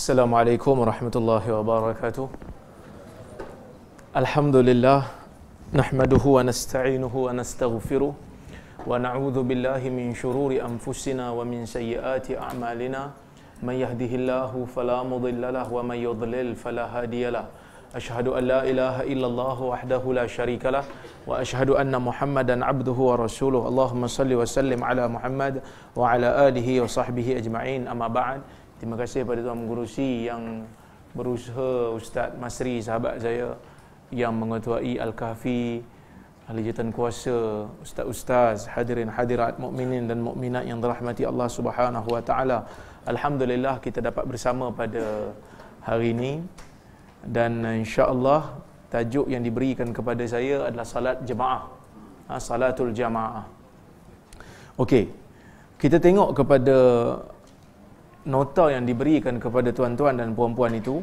السلام عليكم ورحمة الله وبركاته الحمد لله نحمده ونستعينه ونستغفره ونعوذ بالله من شرور أنفسنا ومن سيئات أعمالنا من يهده الله فلا مضل له ومن يضلل فلا هادي له أشهد أن لا إله إلا الله وحده لا شريك له وأشهد أن محمدا عبده ورسوله اللهم صل وسلم على محمد وعلى آله وصحبه أجمعين أما بعد Terima kasih kepada Tuan Guru Si yang berusaha Ustaz Masri sahabat saya yang mengetuai Al-Kahfi Ahli Jatan Kuasa Ustaz-Ustaz hadirin hadirat mukminin dan mukminat yang dirahmati Allah Subhanahu Wa Taala. Alhamdulillah kita dapat bersama pada hari ini dan insya-Allah tajuk yang diberikan kepada saya adalah salat jemaah. Ha, salatul jemaah. Okey. Kita tengok kepada nota yang diberikan kepada tuan-tuan dan puan-puan itu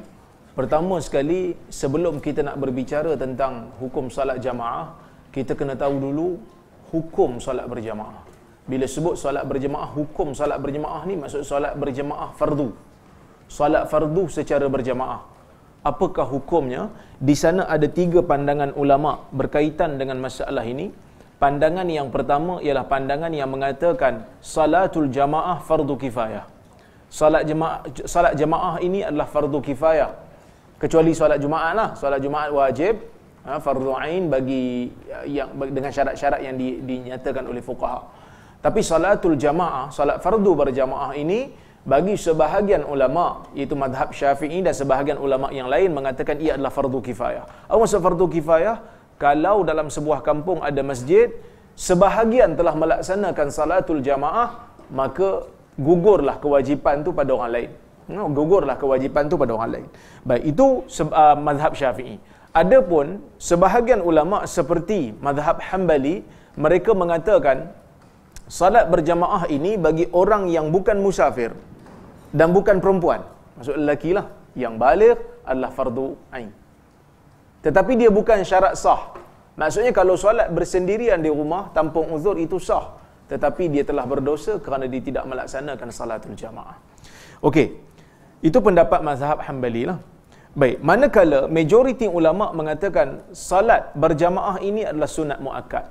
pertama sekali sebelum kita nak berbicara tentang hukum salat jamaah kita kena tahu dulu hukum salat berjamaah bila sebut salat berjamaah, hukum salat berjamaah ni maksud salat berjamaah fardu. Salat fardu secara berjamaah. Apakah hukumnya? Di sana ada tiga pandangan ulama berkaitan dengan masalah ini. Pandangan yang pertama ialah pandangan yang mengatakan salatul jamaah fardu kifayah. Salat jemaah salat jemaah ini adalah fardu kifayah kecuali salat jumaat lah Salat jumaat wajib ha, fardu ain bagi ya, yang dengan syarat-syarat yang di, dinyatakan oleh fuqaha tapi salatul jamaah salat fardu berjamaah ini bagi sebahagian ulama iaitu madhab syafi'i dan sebahagian ulama yang lain mengatakan ia adalah fardu kifayah apa maksud fardu kifayah kalau dalam sebuah kampung ada masjid sebahagian telah melaksanakan salatul jamaah maka gugurlah kewajipan tu pada orang lain. No, gugurlah kewajipan tu pada orang lain. Baik, itu uh, ah, mazhab Syafi'i. Adapun sebahagian ulama seperti mazhab Hambali, mereka mengatakan salat berjamaah ini bagi orang yang bukan musafir dan bukan perempuan. Maksud lelaki lah. Yang balik adalah fardu ain. Tetapi dia bukan syarat sah. Maksudnya kalau solat bersendirian di rumah tanpa uzur itu sah tetapi dia telah berdosa kerana dia tidak melaksanakan salatul jamaah. Okey. Itu pendapat mazhab Hanbali lah. Baik, manakala majoriti ulama mengatakan salat berjamaah ini adalah sunat muakkad.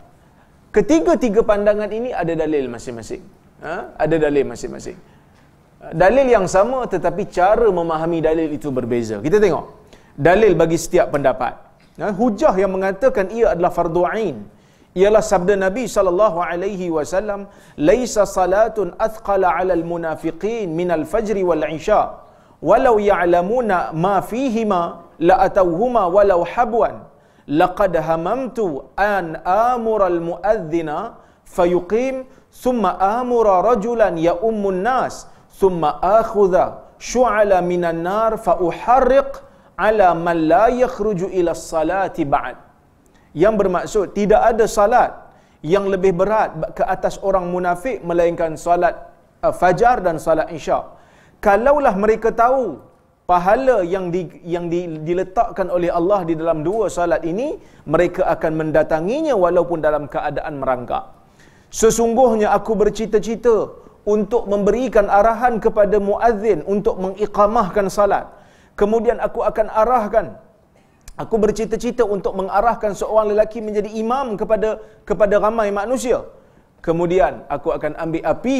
Ketiga-tiga pandangan ini ada dalil masing-masing. Ha? Ada dalil masing-masing. Dalil yang sama tetapi cara memahami dalil itu berbeza. Kita tengok. Dalil bagi setiap pendapat. Ha? Hujah yang mengatakan ia adalah fardu ain ialah sabda Nabi sallallahu alaihi wasallam, "Laisa salatun athqala 'alal munafiqin minal fajri wal 'isha, walau ya'lamuna ma fihima la atawhuma walau habwan." laqad hamamtu an لقد هممت أن آمر المؤذن فيقيم ثم آمر رجلا يؤم الناس ثم آخذ nar fa uharriq 'ala man la yakhruju ila as-salati ba'd yang bermaksud tidak ada salat yang lebih berat ke atas orang munafik melainkan salat uh, fajar dan salat isya. Kalaulah mereka tahu pahala yang di, yang di, diletakkan oleh Allah di dalam dua salat ini, mereka akan mendatanginya walaupun dalam keadaan merangkak. Sesungguhnya aku bercita-cita untuk memberikan arahan kepada muazzin untuk mengiqamahkan salat. Kemudian aku akan arahkan aku bercita-cita untuk mengarahkan seorang lelaki menjadi imam kepada kepada ramai manusia. Kemudian aku akan ambil api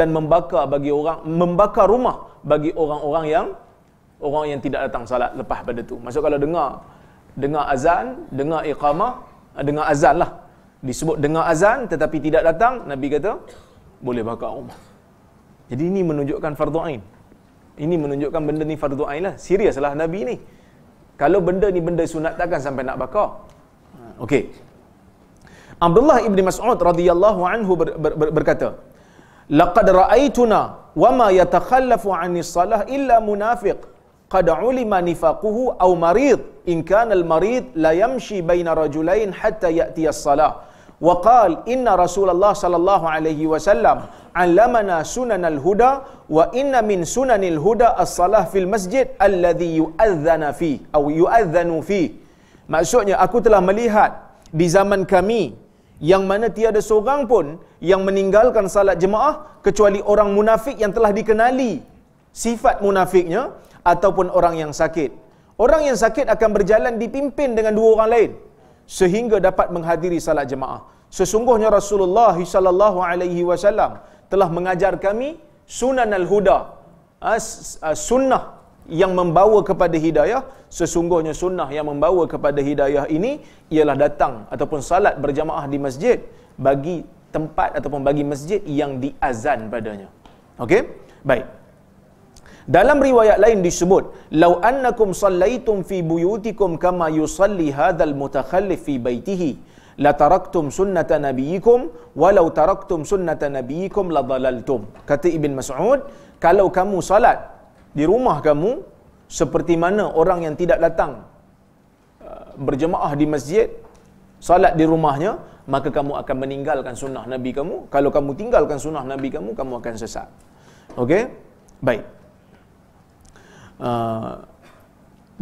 dan membakar bagi orang membakar rumah bagi orang-orang yang orang yang tidak datang salat lepas pada tu. Masuk kalau dengar dengar azan, dengar iqamah, dengar azan lah. Disebut dengar azan tetapi tidak datang, Nabi kata boleh bakar rumah. Jadi ini menunjukkan fardu ain. Ini menunjukkan benda ni fardu ain lah. Serius lah Nabi ni. Kalau benda ni benda sunat takkan sampai nak bakar. Okey. Abdullah ibni Mas'ud radhiyallahu anhu ber, ber, ber, berkata, "Laqad ra'aituna wa ma yatakhallafu 'ani salah illa munafiq." قد علم نفاقه أو مريض إن كان المريض لا يمشي بين رجلين حتى يأتي الصلاة وقال إن رسول الله صلى الله عليه وسلم علمنا سنن الهدى وإن من سنن الهدى الصلاة في المسجد الذي يؤذن فيه أو يؤذن فيه maksudnya aku telah melihat di zaman kami yang mana tiada seorang pun yang meninggalkan salat jemaah kecuali orang munafik yang telah dikenali sifat munafiknya ataupun orang yang sakit orang yang sakit akan berjalan dipimpin dengan dua orang lain sehingga dapat menghadiri salat jemaah. Sesungguhnya Rasulullah sallallahu alaihi wasallam telah mengajar kami sunan al-huda. Ah, ah, sunnah yang membawa kepada hidayah, sesungguhnya sunnah yang membawa kepada hidayah ini ialah datang ataupun salat berjemaah di masjid bagi tempat ataupun bagi masjid yang diazan padanya. Okey? Baik. Dalam riwayat lain disebut, "Lau annakum sallaitum fi buyutikum kama yusalli hadzal mutakhallif fi baitihi, la taraktum sunnata nabiyikum walau taraktum sunnata nabiyikum la dalaltum." Kata Ibn Mas'ud, "Kalau kamu salat di rumah kamu seperti mana orang yang tidak datang uh, berjemaah di masjid salat di rumahnya maka kamu akan meninggalkan sunnah Nabi kamu kalau kamu tinggalkan sunnah Nabi kamu kamu akan sesat okey baik Uh,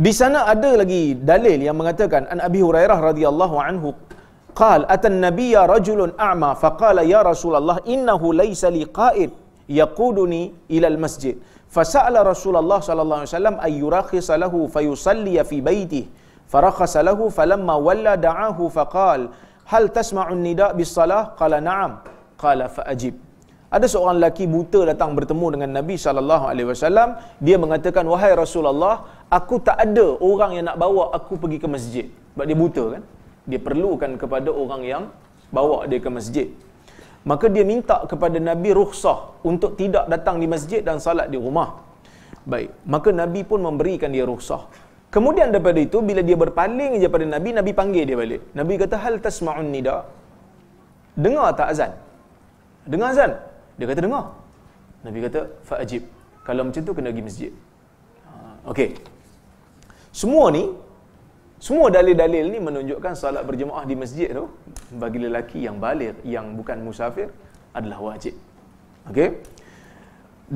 di sana ada lagi dalil yang mengatakan an Abi Hurairah radhiyallahu anhu qal atan nabiyya rajulun a'ma faqala ya Rasulullah innahu laysa li qa'id yaquduni ila al-masjid fasa'ala Rasulullah sallallahu alaihi wasallam ay yurakhis lahu fayusalli fi baytihi فرخص له فلما ولى دعاه فقال هل تسمع النداء بالصلاة قال نعم قال فأجب ada seorang lelaki buta datang bertemu dengan Nabi sallallahu alaihi wasallam, dia mengatakan wahai Rasulullah, aku tak ada orang yang nak bawa aku pergi ke masjid. Sebab dia buta kan? Dia perlukan kepada orang yang bawa dia ke masjid. Maka dia minta kepada Nabi rukhsah untuk tidak datang di masjid dan salat di rumah. Baik, maka Nabi pun memberikan dia rukhsah. Kemudian daripada itu bila dia berpaling je pada Nabi, Nabi panggil dia balik. Nabi kata hal tasma'un nida? Dengar tak azan? Dengar azan? Dia kata dengar. Nabi kata fa'ajib. Kalau macam tu kena pergi masjid. Ha, okey. Semua ni semua dalil-dalil ni menunjukkan salat berjemaah di masjid tu bagi lelaki yang balik yang bukan musafir adalah wajib. Okey.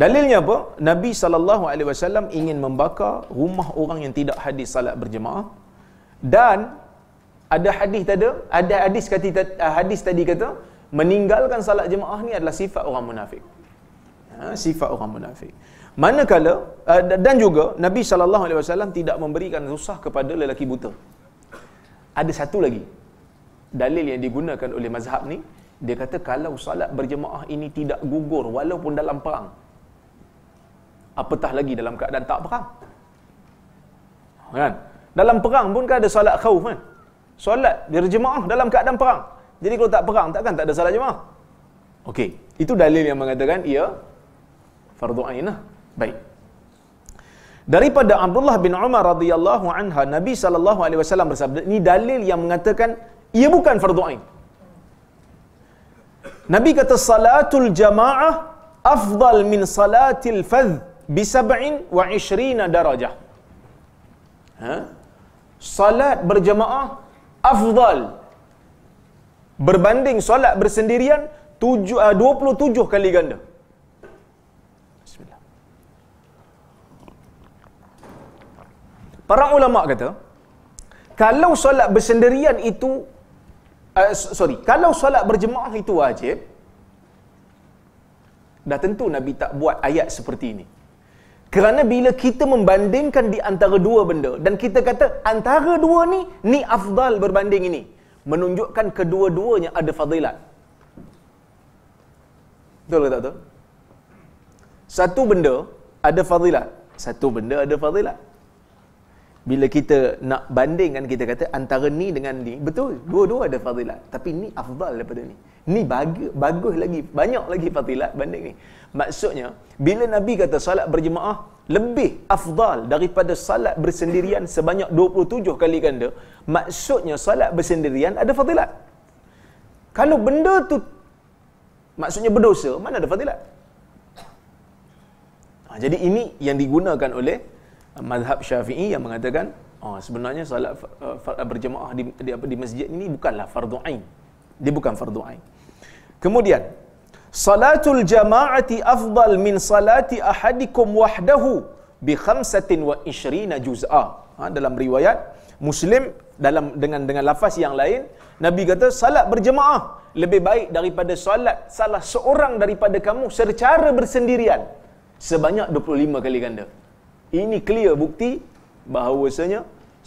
Dalilnya apa? Nabi saw ingin membakar rumah orang yang tidak hadis salat berjemaah dan ada hadis tadi ada hadis kata hadis tadi kata meninggalkan salat jemaah ni adalah sifat orang munafik. Ha, sifat orang munafik. Manakala eh, dan juga Nabi sallallahu alaihi wasallam tidak memberikan rusah kepada lelaki buta. Ada satu lagi dalil yang digunakan oleh mazhab ni, dia kata kalau salat berjemaah ini tidak gugur walaupun dalam perang. Apatah lagi dalam keadaan tak perang. Kan? Dalam perang pun kan ada salat khauf kan? Solat berjemaah dalam keadaan perang. Jadi kalau tak perang, takkan tak ada salat jemaah? Okey, itu dalil yang mengatakan ia fardu ain lah. Baik. Daripada Abdullah bin Umar radhiyallahu anha, Nabi sallallahu alaihi wasallam bersabda, ini dalil yang mengatakan ia bukan fardu ain. Nabi kata salatul jamaah afdal min salatil fadh bi 27 darajah. Ha? Salat berjamaah afdal berbanding solat bersendirian 27 ah, kali ganda. Para ulama kata, kalau solat bersendirian itu uh, sorry, kalau solat berjemaah itu wajib, dah tentu Nabi tak buat ayat seperti ini. Kerana bila kita membandingkan di antara dua benda dan kita kata antara dua ni ni afdal berbanding ini menunjukkan kedua-duanya ada fadilat. Betul tak tu? Satu benda ada fadilat. Satu benda ada fadilat. Bila kita nak bandingkan, kita kata antara ni dengan ni, betul, dua-dua ada fadilat. Tapi ni afdal daripada ni. Ni bagus, bagus lagi, banyak lagi fadilat banding ni. Maksudnya, bila Nabi kata salat berjemaah lebih afdal daripada salat bersendirian sebanyak 27 kali ganda, maksudnya salat bersendirian ada fadilat. Kalau benda tu maksudnya berdosa, mana ada fadilat? Ha, jadi ini yang digunakan oleh uh, mazhab Syafi'i yang mengatakan, oh, sebenarnya salat uh, uh, berjemaah di, di apa di masjid ini bukanlah fardhu ain dia bukan fardu ain. Kemudian salatul jama'ati afdal min salati ahadikum wahdahu bi khamsatin wa ishrina juz'a. Ha, dalam riwayat Muslim dalam dengan dengan lafaz yang lain Nabi kata salat berjemaah lebih baik daripada salat salah seorang daripada kamu secara bersendirian sebanyak 25 kali ganda. Ini clear bukti bahawasanya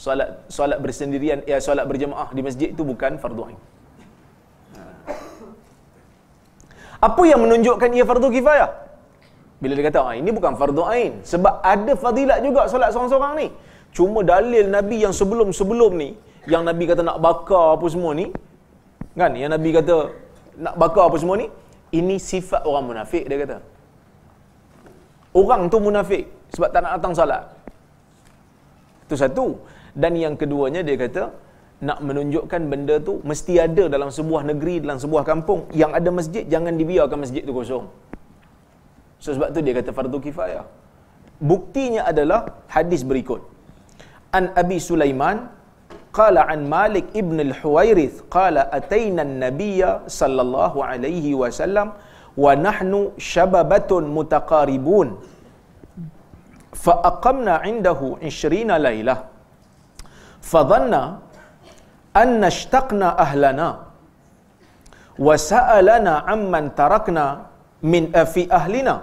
solat salat bersendirian ya salat berjemaah di masjid itu bukan fardu ain. Apa yang menunjukkan ia fardu kifayah? Bila dia kata, ah, ini bukan fardu ain. Sebab ada fadilat juga solat seorang-seorang ni. Cuma dalil Nabi yang sebelum-sebelum ni, yang Nabi kata nak bakar apa semua ni, kan? Yang Nabi kata nak bakar apa semua ni, ini sifat orang munafik, dia kata. Orang tu munafik sebab tak nak datang solat. Itu satu. Dan yang keduanya dia kata, nak menunjukkan benda tu mesti ada dalam sebuah negeri dalam sebuah kampung yang ada masjid jangan dibiarkan masjid tu kosong so, sebab tu dia kata fardu kifayah buktinya adalah hadis berikut an abi sulaiman qala an malik ibn al huwairith qala ataina an nabiyya sallallahu alaihi wasallam wa nahnu shababatun mutaqaribun fa aqamna indahu 20 lailah fa أن اشتقنا أهلنا وسألنا عمن تركنا من في أهلنا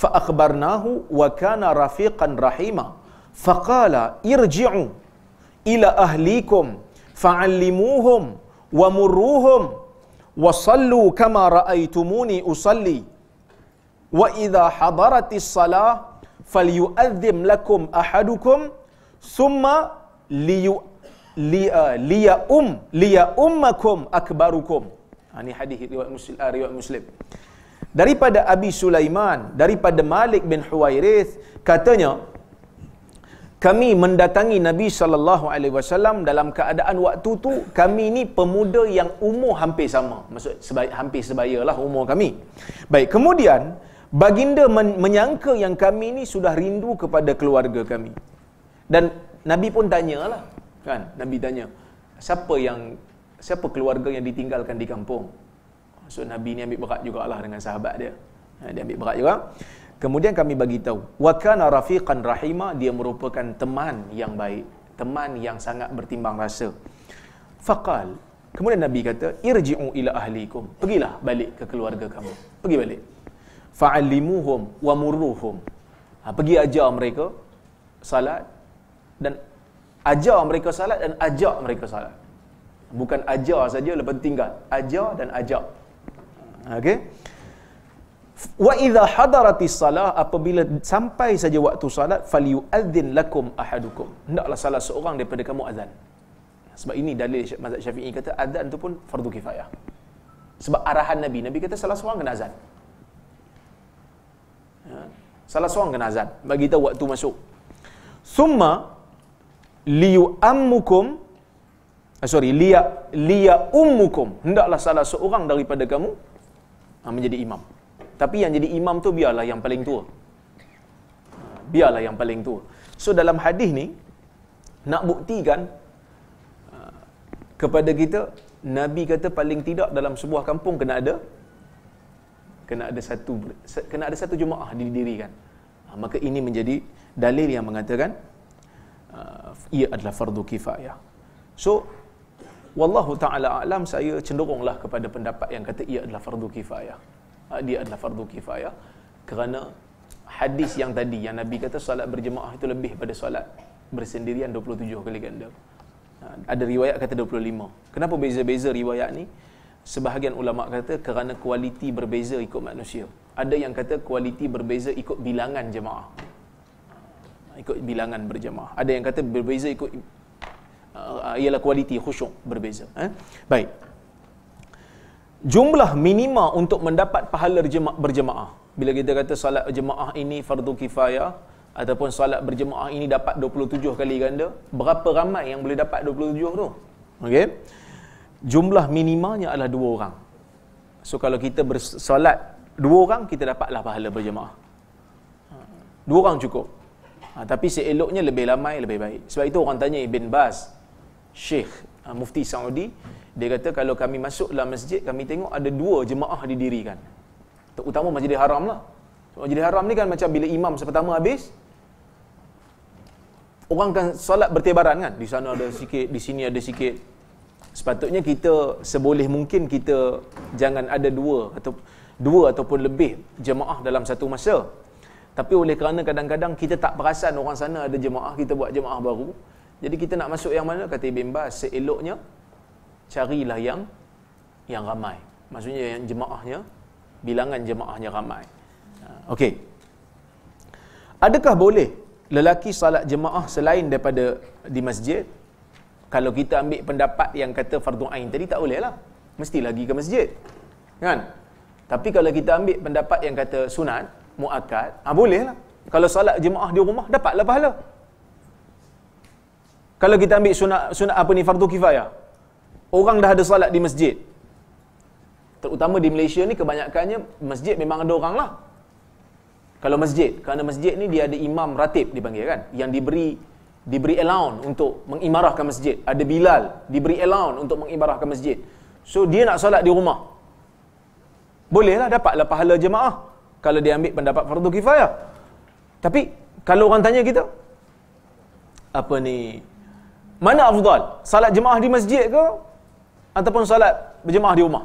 فأخبرناه وكان رفيقا رحيما فقال ارجعوا إلى أهليكم فعلموهم ومروهم وصلوا كما رأيتموني أصلي وإذا حضرت الصلاة فليؤذن لكم أحدكم ثم ليؤذن liya uh, liya um liya ummakum akbarukum. Ini ha, hadis riwayat Muslim uh, riwayat Muslim. Daripada Abi Sulaiman, daripada Malik bin Huwairith katanya kami mendatangi Nabi sallallahu alaihi wasallam dalam keadaan waktu tu kami ni pemuda yang umur hampir sama maksud sebaya, hampir sebayalah umur kami. Baik, kemudian baginda men- menyangka yang kami ni sudah rindu kepada keluarga kami. Dan Nabi pun tanyalah, kan nabi tanya siapa yang siapa keluarga yang ditinggalkan di kampung so nabi ni ambil berat jugalah dengan sahabat dia ha, dia ambil berat juga kemudian kami bagi tahu wa kana rafiqan rahima dia merupakan teman yang baik teman yang sangat bertimbang rasa faqal kemudian nabi kata irji'u ila ahlikum pergilah balik ke keluarga kamu pergi balik fa'allimuhum wa murruhum ha, pergi ajar mereka salat dan ajar mereka salat dan ajak mereka salat bukan ajar saja lepas tinggal ajar dan ajak okey wa idha hadaratis salah apabila sampai saja waktu salat falyu'adhdhin lakum ahadukum hendaklah salah seorang daripada kamu azan sebab ini dalil mazhab syafi'i kata azan tu pun fardu kifayah sebab arahan nabi nabi kata salah seorang kena azan ya. salah seorang kena azan bagi tahu waktu masuk summa liyu'ammukum eh, sorry liya liya ummukum hendaklah salah seorang daripada kamu ah, menjadi imam tapi yang jadi imam tu biarlah yang paling tua biarlah yang paling tua so dalam hadis ni nak buktikan ah, kepada kita nabi kata paling tidak dalam sebuah kampung kena ada kena ada satu kena ada satu jemaah didirikan ah, maka ini menjadi dalil yang mengatakan uh, ia adalah fardu kifayah. So wallahu taala alam saya cenderunglah kepada pendapat yang kata ia adalah fardu kifayah. Uh, dia adalah fardu kifayah kerana hadis yang tadi yang nabi kata solat berjemaah itu lebih pada solat bersendirian 27 kali ganda. Uh, ada riwayat kata 25. Kenapa beza-beza riwayat ni? Sebahagian ulama kata kerana kualiti berbeza ikut manusia. Ada yang kata kualiti berbeza ikut bilangan jemaah ikut bilangan berjemaah. Ada yang kata berbeza ikut uh, uh, ialah kualiti khusyuk berbeza. Eh? Baik. Jumlah minima untuk mendapat pahala berjemaah, berjemaah. Bila kita kata salat berjemaah ini fardu kifayah ataupun salat berjemaah ini dapat 27 kali ganda, berapa ramai yang boleh dapat 27 tu? Okey. Jumlah minimanya adalah dua orang. So kalau kita bersolat dua orang kita dapatlah pahala berjemaah. Dua orang cukup ha, tapi seeloknya lebih lama, lebih baik sebab itu orang tanya Ibn Bas Syekh ha, Mufti Saudi dia kata kalau kami masuk dalam masjid kami tengok ada dua jemaah didirikan terutama masjid haram lah masjid haram ni kan macam bila imam pertama habis orang kan solat bertebaran kan di sana ada sikit di sini ada sikit sepatutnya kita seboleh mungkin kita jangan ada dua atau dua ataupun lebih jemaah dalam satu masa tapi oleh kerana kadang-kadang kita tak perasan orang sana ada jemaah, kita buat jemaah baru. Jadi kita nak masuk yang mana? Kata Ibn Bas, seeloknya carilah yang yang ramai. Maksudnya yang jemaahnya, bilangan jemaahnya ramai. Ha, okey. Adakah boleh lelaki salat jemaah selain daripada di masjid? Kalau kita ambil pendapat yang kata fardu ain tadi tak boleh lah. Mesti lagi ke masjid. Kan? Tapi kalau kita ambil pendapat yang kata sunat, muakkad, ha, boleh lah. Kalau solat jemaah di rumah, dapatlah pahala. Kalau kita ambil sunat, sunat apa ni, fardu kifayah. Orang dah ada solat di masjid. Terutama di Malaysia ni, kebanyakannya masjid memang ada orang lah. Kalau masjid, kerana masjid ni dia ada imam ratib dipanggil kan, yang diberi diberi allowance untuk mengimarahkan masjid. Ada bilal, diberi allowance untuk mengimarahkan masjid. So, dia nak solat di rumah. Bolehlah, dapatlah pahala jemaah kalau dia ambil pendapat fardu kifayah. Tapi kalau orang tanya kita apa ni? Mana afdal? Salat jemaah di masjid ke ataupun salat berjemaah di rumah?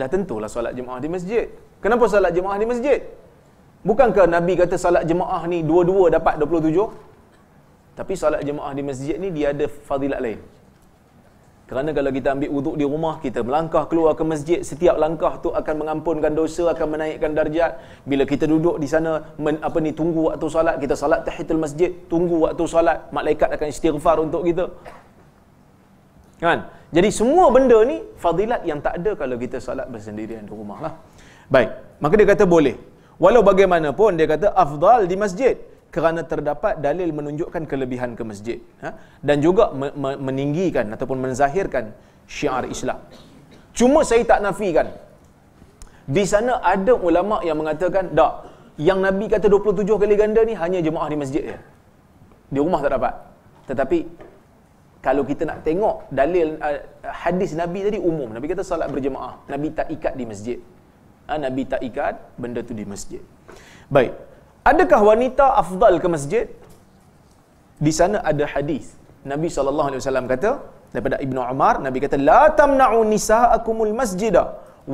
Dah tentulah salat jemaah di masjid. Kenapa salat jemaah di masjid? Bukankah Nabi kata salat jemaah ni dua-dua dapat 27? Tapi salat jemaah di masjid ni dia ada fadilat lain. Kerana kalau kita ambil wuduk di rumah kita, melangkah keluar ke masjid, setiap langkah tu akan mengampunkan dosa, akan menaikkan darjat. Bila kita duduk di sana, men, apa ni tunggu waktu salat kita salat tahitul masjid, tunggu waktu salat malaikat akan istighfar untuk kita. Kan? Jadi semua benda ni fadilat yang tak ada kalau kita salat bersendirian di rumah lah. Baik, maka dia kata boleh. Walau bagaimanapun dia kata afdal di masjid kerana terdapat dalil menunjukkan kelebihan ke masjid ha? dan juga me- me- meninggikan ataupun menzahirkan syiar Islam. Cuma saya tak nafikan. Di sana ada ulama yang mengatakan tak yang Nabi kata 27 kali ganda ni hanya jemaah di masjid ya Di rumah tak dapat. Tetapi kalau kita nak tengok dalil uh, hadis Nabi tadi umum. Nabi kata salat berjemaah. Nabi tak ikat di masjid. Ha, Nabi tak ikat benda tu di masjid. Baik. Adakah wanita afdal ke masjid? Di sana ada hadis. Nabi saw kata daripada Ibnu Umar, Nabi kata la tamna'u nisa'akumul masjida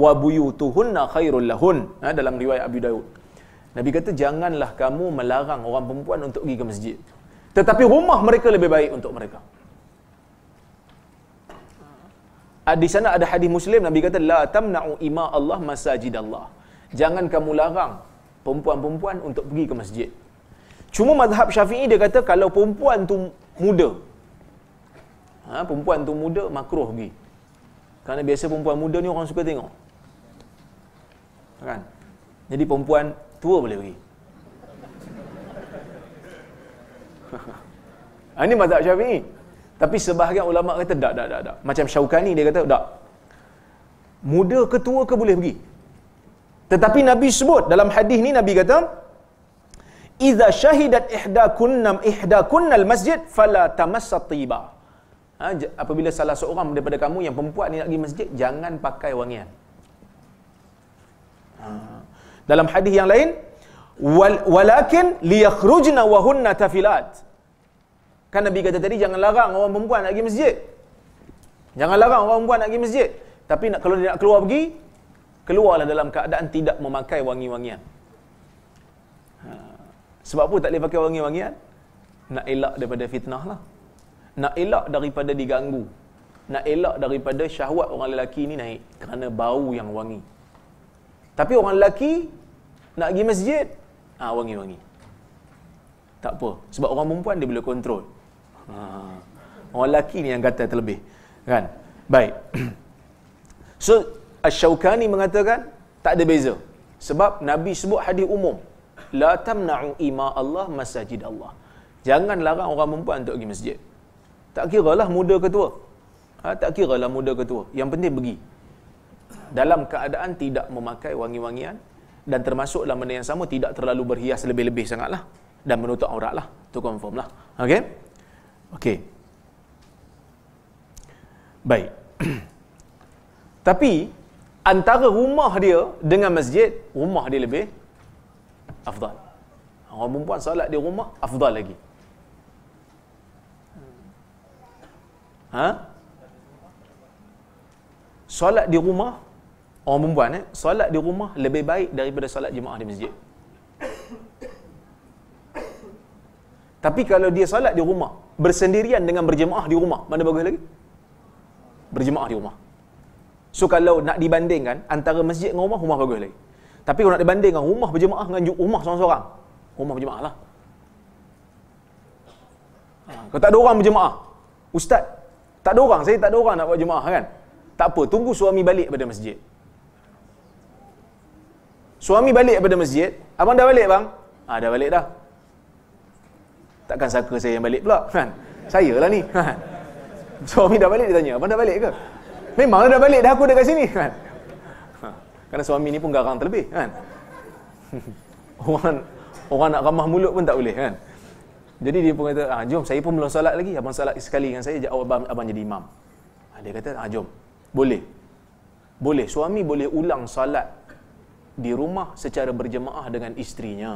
wa buyutuhunna khairul lahun. Ha, dalam riwayat Abu Daud. Nabi kata janganlah kamu melarang orang perempuan untuk pergi ke masjid. Tetapi rumah mereka lebih baik untuk mereka. Ah, di sana ada hadis Muslim Nabi kata la tamna'u ima Allah masajid Allah. Jangan kamu larang perempuan-perempuan untuk pergi ke masjid. Cuma mazhab syafi'i dia kata kalau perempuan tu muda, ha, perempuan tu muda makruh pergi. Kerana biasa perempuan muda ni orang suka tengok. Kan? Jadi perempuan tua boleh pergi. ha, ini mazhab syafi'i. Tapi sebahagian ulama kata tak, tak, tak, Macam Syaukani dia kata tak. Muda ke tua ke boleh pergi? Tetapi Nabi sebut dalam hadis ni Nabi kata Iza syahidat ihda kunnam ihda kunnal masjid fala tamassatiba. Ha, apabila salah seorang daripada kamu yang perempuan ni nak pergi masjid, jangan pakai wangian. Ha. Dalam hadis yang lain, Wal, walakin liyakhrujna wa hunna tafilat. Kan Nabi kata tadi jangan larang orang perempuan nak pergi masjid. Jangan larang orang perempuan nak pergi masjid. Tapi nak kalau dia nak keluar pergi, keluarlah dalam keadaan tidak memakai wangi-wangian. Ha. Sebab apa tak boleh pakai wangi-wangian? Nak elak daripada fitnah lah. Nak elak daripada diganggu. Nak elak daripada syahwat orang lelaki ni naik kerana bau yang wangi. Tapi orang lelaki nak pergi masjid, ah ha, wangi-wangi. Tak apa. Sebab orang perempuan dia boleh kontrol. Ha. Orang lelaki ni yang kata terlebih. Kan? Baik. So, Ash-Shawkani mengatakan tak ada beza. Sebab Nabi sebut hadis umum. La tamna'u ima Allah masajid Allah. Jangan larang orang perempuan untuk pergi masjid. Tak kira lah muda ke tua. Ha, tak kira lah muda ke tua. Yang penting pergi. Dalam keadaan tidak memakai wangi-wangian dan termasuklah benda yang sama tidak terlalu berhias lebih-lebih sangatlah dan menutup aurat lah. Tu confirm lah. Okay, okay, Baik. Tapi antara rumah dia dengan masjid rumah dia lebih afdal orang perempuan solat di rumah afdal lagi ha solat di rumah orang perempuan eh solat di rumah lebih baik daripada solat jemaah di masjid tapi kalau dia solat di rumah bersendirian dengan berjemaah di rumah mana bagus lagi berjemaah di rumah So kalau nak dibandingkan antara masjid dengan rumah, rumah bagus lagi. Tapi kalau nak dibandingkan rumah berjemaah dengan rumah seorang-seorang, rumah berjemaah lah. Ha, kalau tak ada orang berjemaah, ustaz, tak ada orang, saya tak ada orang nak buat jemaah kan. Tak apa, tunggu suami balik pada masjid. Suami balik pada masjid, abang dah balik bang? Ah, ha, dah balik dah. Takkan saka saya yang balik pula kan? Saya lah ni. Suami dah balik dia tanya, abang dah balik ke? Memang dah balik dah aku dekat sini kan. Ha. Kerana suami ni pun garang terlebih kan. orang orang nak ramah mulut pun tak boleh kan. Jadi dia pun kata, ah, jom saya pun belum solat lagi. Abang solat sekali dengan saya, jauh abang, abang jadi imam. Ah, dia kata, ah, jom. Boleh. Boleh. Suami boleh ulang salat di rumah secara berjemaah dengan isterinya.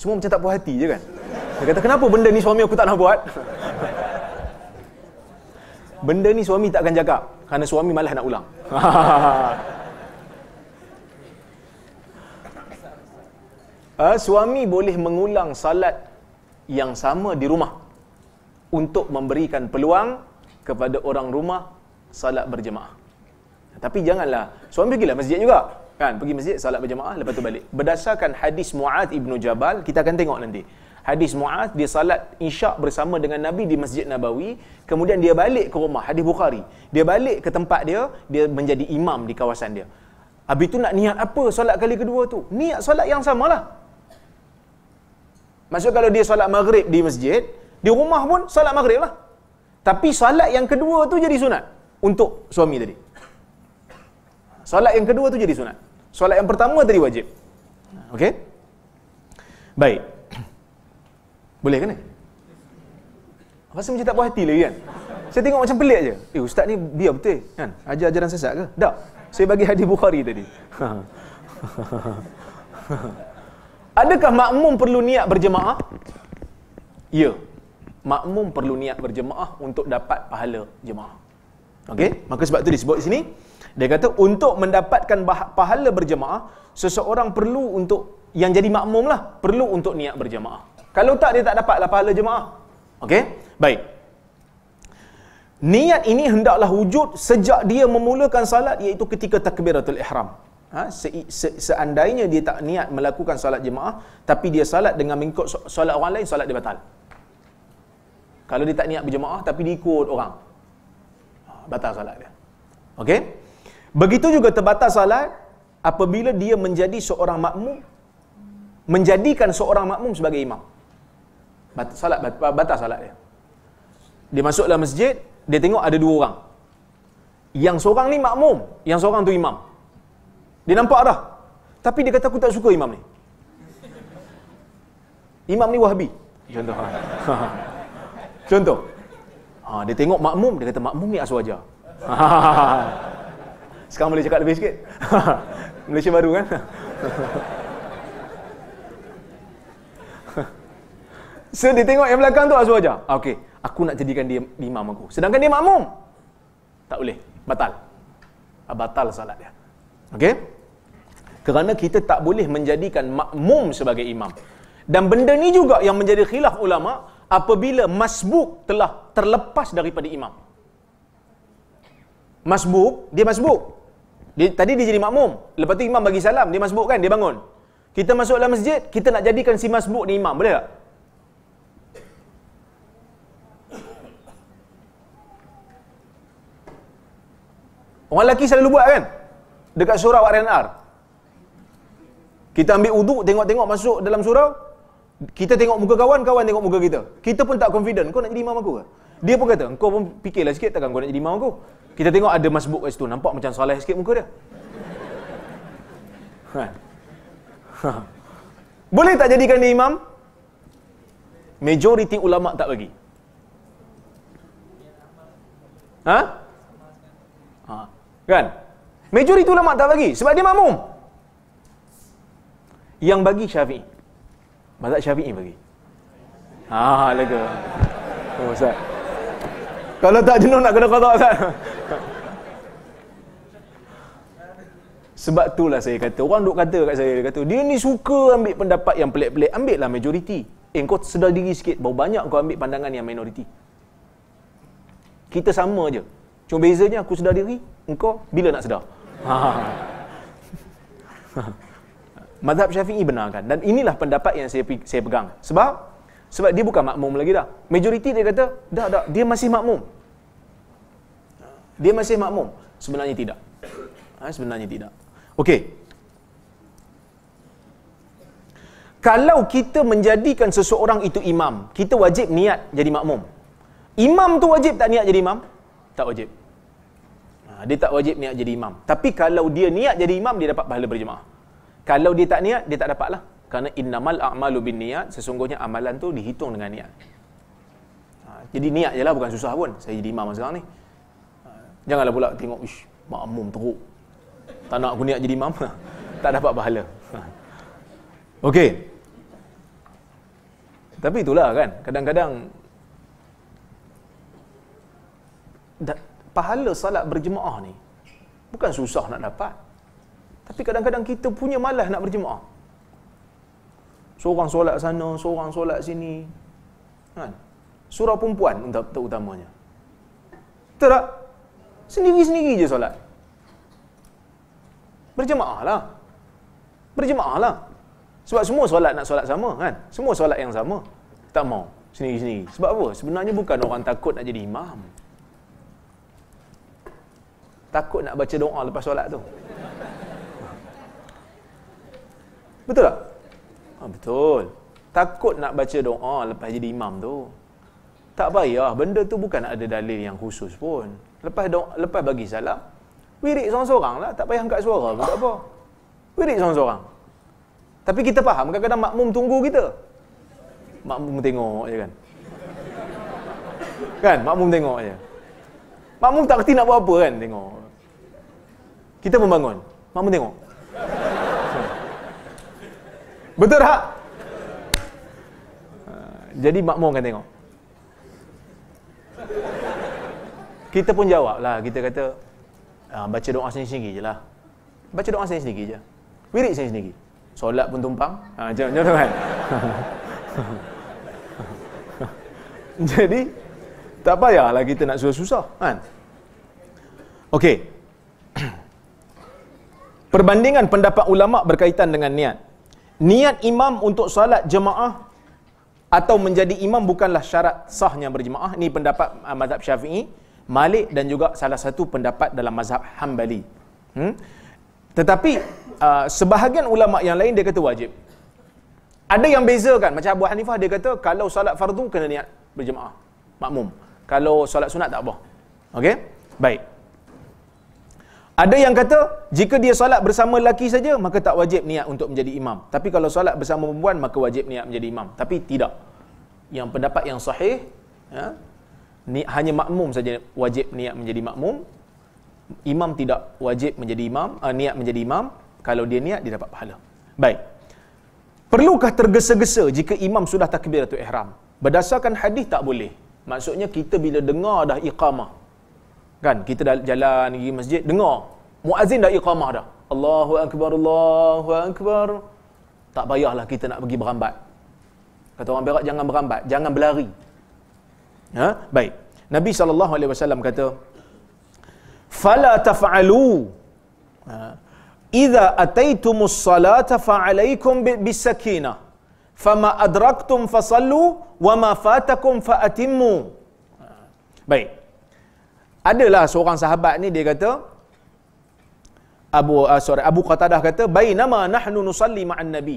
Semua macam tak puas hati je kan. Dia kata, kenapa benda ni suami aku tak nak buat? Benda ni suami tak akan jaga. Kerana suami malah nak ulang. ha, suami boleh mengulang salat yang sama di rumah. Untuk memberikan peluang kepada orang rumah salat berjemaah. Tapi janganlah, suami pergi lah masjid juga kan pergi masjid salat berjemaah lepas tu balik berdasarkan hadis Muaz ibnu Jabal kita akan tengok nanti hadis Muaz dia salat isyak bersama dengan Nabi di Masjid Nabawi kemudian dia balik ke rumah hadis Bukhari dia balik ke tempat dia dia menjadi imam di kawasan dia habis tu nak niat apa salat kali kedua tu niat salat yang samalah maksud kalau dia salat maghrib di masjid di rumah pun salat maghrib lah tapi salat yang kedua tu jadi sunat untuk suami tadi Salat yang kedua tu jadi sunat. Solat yang pertama tadi wajib. Okey? Baik. Boleh kan? Apa macam tak puas hati lagi kan? Saya tengok macam pelik aje. Eh ustaz ni biar betul kan? Ajar ajaran sesat ke? Tak. Saya bagi hadis Bukhari tadi. Adakah makmum perlu niat berjemaah? Ya. Makmum perlu niat berjemaah untuk dapat pahala jemaah. Okey? Maka sebab tu disebut sini, dia kata untuk mendapatkan pahala berjemaah, seseorang perlu untuk yang jadi makmum lah, perlu untuk niat berjemaah. Kalau tak dia tak dapatlah pahala jemaah. Okey? Baik. Niat ini hendaklah wujud sejak dia memulakan salat iaitu ketika takbiratul ihram. Ha, se- se- seandainya dia tak niat melakukan salat jemaah tapi dia salat dengan mengikut solat orang lain salat dia batal kalau dia tak niat berjemaah tapi dia ikut orang ha, batal solat dia okey Begitu juga terbatas salat apabila dia menjadi seorang makmum menjadikan seorang makmum sebagai imam. Batas salat batas salat dia. Dia masuk dalam masjid, dia tengok ada dua orang. Yang seorang ni makmum, yang seorang tu imam. Dia nampak dah. Tapi dia kata aku tak suka imam ni. Imam ni wahabi. Contoh. Contoh. Ha, dia tengok makmum, dia kata makmum ni aswaja. Sekarang boleh cakap lebih sikit. Malaysia baru kan? so dia tengok yang belakang tu Azwar ajar. Ah, okay. Aku nak jadikan dia imam aku. Sedangkan dia makmum. Tak boleh. Batal. Ah, batal salat dia. Okay? Kerana kita tak boleh menjadikan makmum sebagai imam. Dan benda ni juga yang menjadi khilaf ulama apabila masbuk telah terlepas daripada imam. Masbuk, dia masbuk. Dia, tadi dia jadi makmum. Lepas tu imam bagi salam. Dia masbuk kan? Dia bangun. Kita masuk dalam masjid, kita nak jadikan si masbuk ni imam. Boleh tak? Orang lelaki selalu buat kan? Dekat surau RNR. Kita ambil uduk, tengok-tengok masuk dalam surau. Kita tengok muka kawan, kawan tengok muka kita. Kita pun tak confident. Kau nak jadi imam aku ke? Kan? Dia pun kata, kau pun fikirlah sikit takkan kau nak jadi imam aku. Kita tengok ada masbuk kat situ, nampak macam soleh sikit muka dia. Ha. Ha. Boleh tak jadikan dia imam? Majoriti ulama tak bagi. Ha? Ha. Kan? Majoriti ulama tak bagi sebab dia makmum. Yang bagi Syafi'i. Mazhab Syafi'i bagi. Ha, lega. Oh, Ustaz. Kalau tak jenuh nak kena kata kan? Sebab lah saya kata, orang duk kata kat saya, dia kata, dia ni suka ambil pendapat yang pelik-pelik, ambil lah majoriti. Eh, kau sedar diri sikit, bau banyak kau ambil pandangan yang minoriti. Kita sama je. Cuma bezanya aku sedar diri, engkau bila nak sedar? Ha. Madhab Mazhab Syafi'i benarkan. Dan inilah pendapat yang saya, saya pegang. Sebab sebab dia bukan makmum lagi dah. Majoriti dia kata, dah, dah, dia masih makmum. Dia masih makmum. Sebenarnya tidak. Ha, sebenarnya tidak. Okey. Kalau kita menjadikan seseorang itu imam, kita wajib niat jadi makmum. Imam tu wajib tak niat jadi imam? Tak wajib. Ha, dia tak wajib niat jadi imam. Tapi kalau dia niat jadi imam, dia dapat pahala berjemaah. Kalau dia tak niat, dia tak dapat lah kerana innamal a'malu bin niat sesungguhnya amalan tu dihitung dengan niat ha, jadi niat je lah bukan susah pun saya jadi imam sekarang ni ha, janganlah pula tengok ish makmum teruk tak nak aku niat jadi imam tak dapat pahala ha. Okey. tapi itulah kan kadang-kadang pahala salat berjemaah ni bukan susah nak dapat tapi kadang-kadang kita punya malas nak berjemaah Seorang solat sana, seorang solat sini. Kan? surau perempuan terutamanya. Betul tak? Sendiri-sendiri je solat. Berjemaah lah. Berjemaah lah. Sebab semua solat nak solat sama kan? Semua solat yang sama. Tak mau. Sendiri-sendiri. Sebab apa? Sebenarnya bukan orang takut nak jadi imam. Takut nak baca doa lepas solat tu. Betul tak? Ha, betul. Takut nak baca doa lepas jadi imam tu. Tak payah. Benda tu bukan ada dalil yang khusus pun. Lepas doa, lepas bagi salam, wirid seorang-seorang lah. Tak payah angkat suara pun tak apa. Wirid seorang-seorang. Tapi kita faham kadang-kadang makmum tunggu kita. Makmum tengok je kan. Kan? Makmum tengok je. Makmum tak kerti nak buat apa kan tengok. Kita pun bangun. Makmum tengok. Betul tak? Ah, jadi makmum kan tengok. Kita pun jawab lah. Kita kata, ah, baca doa sendiri-sendiri je lah. Baca doa sendiri-sendiri je. Wirid sendiri-sendiri. Solat pun tumpang. Ha, jom, jom, kan? Jadi, tak payahlah kita nak susah-susah, kan? Okey. Perbandingan pendapat ulama' berkaitan dengan niat niat imam untuk salat jemaah atau menjadi imam bukanlah syarat sahnya berjemaah. Ini pendapat uh, mazhab syafi'i, malik dan juga salah satu pendapat dalam mazhab hambali. Hmm? Tetapi uh, sebahagian ulama' yang lain dia kata wajib. Ada yang beza kan? Macam Abu Hanifah dia kata kalau salat fardu kena niat berjemaah. Makmum. Kalau salat sunat tak apa. Okey? Baik. Ada yang kata jika dia solat bersama lelaki saja maka tak wajib niat untuk menjadi imam. Tapi kalau solat bersama perempuan maka wajib niat menjadi imam. Tapi tidak. Yang pendapat yang sahih ya, ni, hanya makmum saja wajib niat menjadi makmum. Imam tidak wajib menjadi imam, uh, niat menjadi imam. Kalau dia niat dia dapat pahala. Baik. Perlukah tergesa-gesa jika imam sudah takbiratul ihram? Berdasarkan hadis tak boleh. Maksudnya kita bila dengar dah iqamah Kan kita dah jalan pergi masjid dengar muazin dah iqamah dah. Allahu akbar Allahu akbar. Tak payahlah kita nak pergi berambat. Kata orang berak jangan berambat, jangan berlari. Ha? Baik. Nabi sallallahu alaihi wasallam kata Fala taf'alu ha? Iza ataitumus salata fa'alaikum bisakina Fama adraktum fasallu Wama fatakum fa'atimmu ha? Baik adalah seorang sahabat ni dia kata Abu uh, sorry Abu Qatadah kata bainama nahnu nusalli ma'an nabi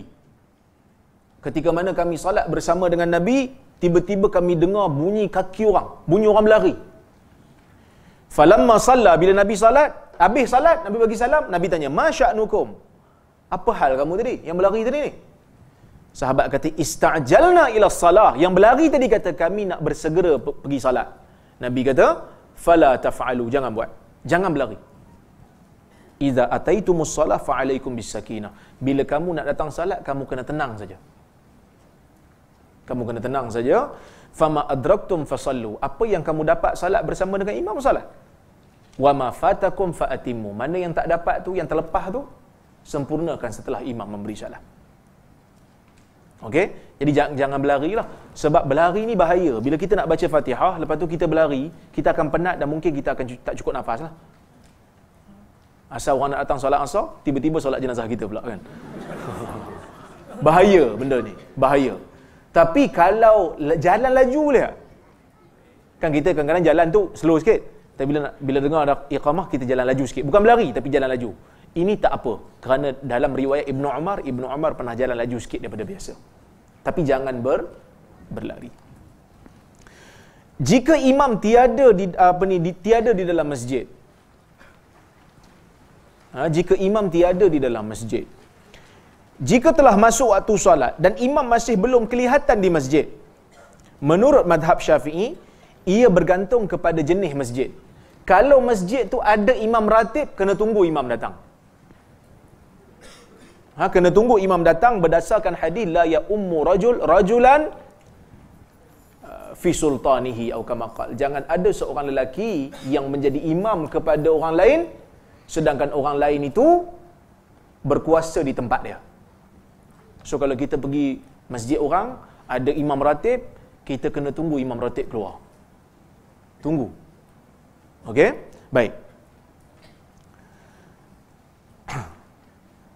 ketika mana kami salat bersama dengan nabi tiba-tiba kami dengar bunyi kaki orang bunyi orang berlari falamma salla bila nabi salat habis salat nabi bagi salam nabi tanya masya'nukum apa hal kamu tadi yang berlari tadi ni sahabat kata ista'jalna ila salah yang berlari tadi kata kami nak bersegera pergi salat nabi kata fala taf'alu jangan buat jangan berlari idza ataitumus salat fa alaikum bisakinah bila kamu nak datang salat kamu kena tenang saja kamu kena tenang saja fama adraktum fasallu apa yang kamu dapat salat bersama dengan imam salat wama fatakum fa atimmu mana yang tak dapat tu yang terlepas tu sempurnakan setelah imam memberi salat. Okey? Jadi jangan jangan lah. Sebab berlari ni bahaya. Bila kita nak baca Fatihah, lepas tu kita berlari, kita akan penat dan mungkin kita akan tak cukup nafas lah. Asal orang nak datang solat asal, tiba-tiba solat jenazah kita pula kan. bahaya benda ni. Bahaya. Tapi kalau jalan laju boleh tak? Kan kita kadang-kadang jalan tu slow sikit. Tapi bila, bila dengar ada iqamah, kita jalan laju sikit. Bukan berlari, tapi jalan laju. Ini tak apa kerana dalam riwayat Ibn Umar, Ibn Umar pernah jalan laju sikit daripada biasa. Tapi jangan ber berlari. Jika imam tiada di apa ni di, tiada di dalam masjid. Ha, jika imam tiada di dalam masjid. Jika telah masuk waktu salat dan imam masih belum kelihatan di masjid. Menurut madhab Syafi'i, ia bergantung kepada jenis masjid. Kalau masjid tu ada imam ratib kena tunggu imam datang. Ha, kena tunggu imam datang berdasarkan hadis la ya ummu rajul rajulan uh, fi sultanihi atau kama Jangan ada seorang lelaki yang menjadi imam kepada orang lain sedangkan orang lain itu berkuasa di tempat dia. So kalau kita pergi masjid orang ada imam ratib, kita kena tunggu imam ratib keluar. Tunggu. Okey? Baik.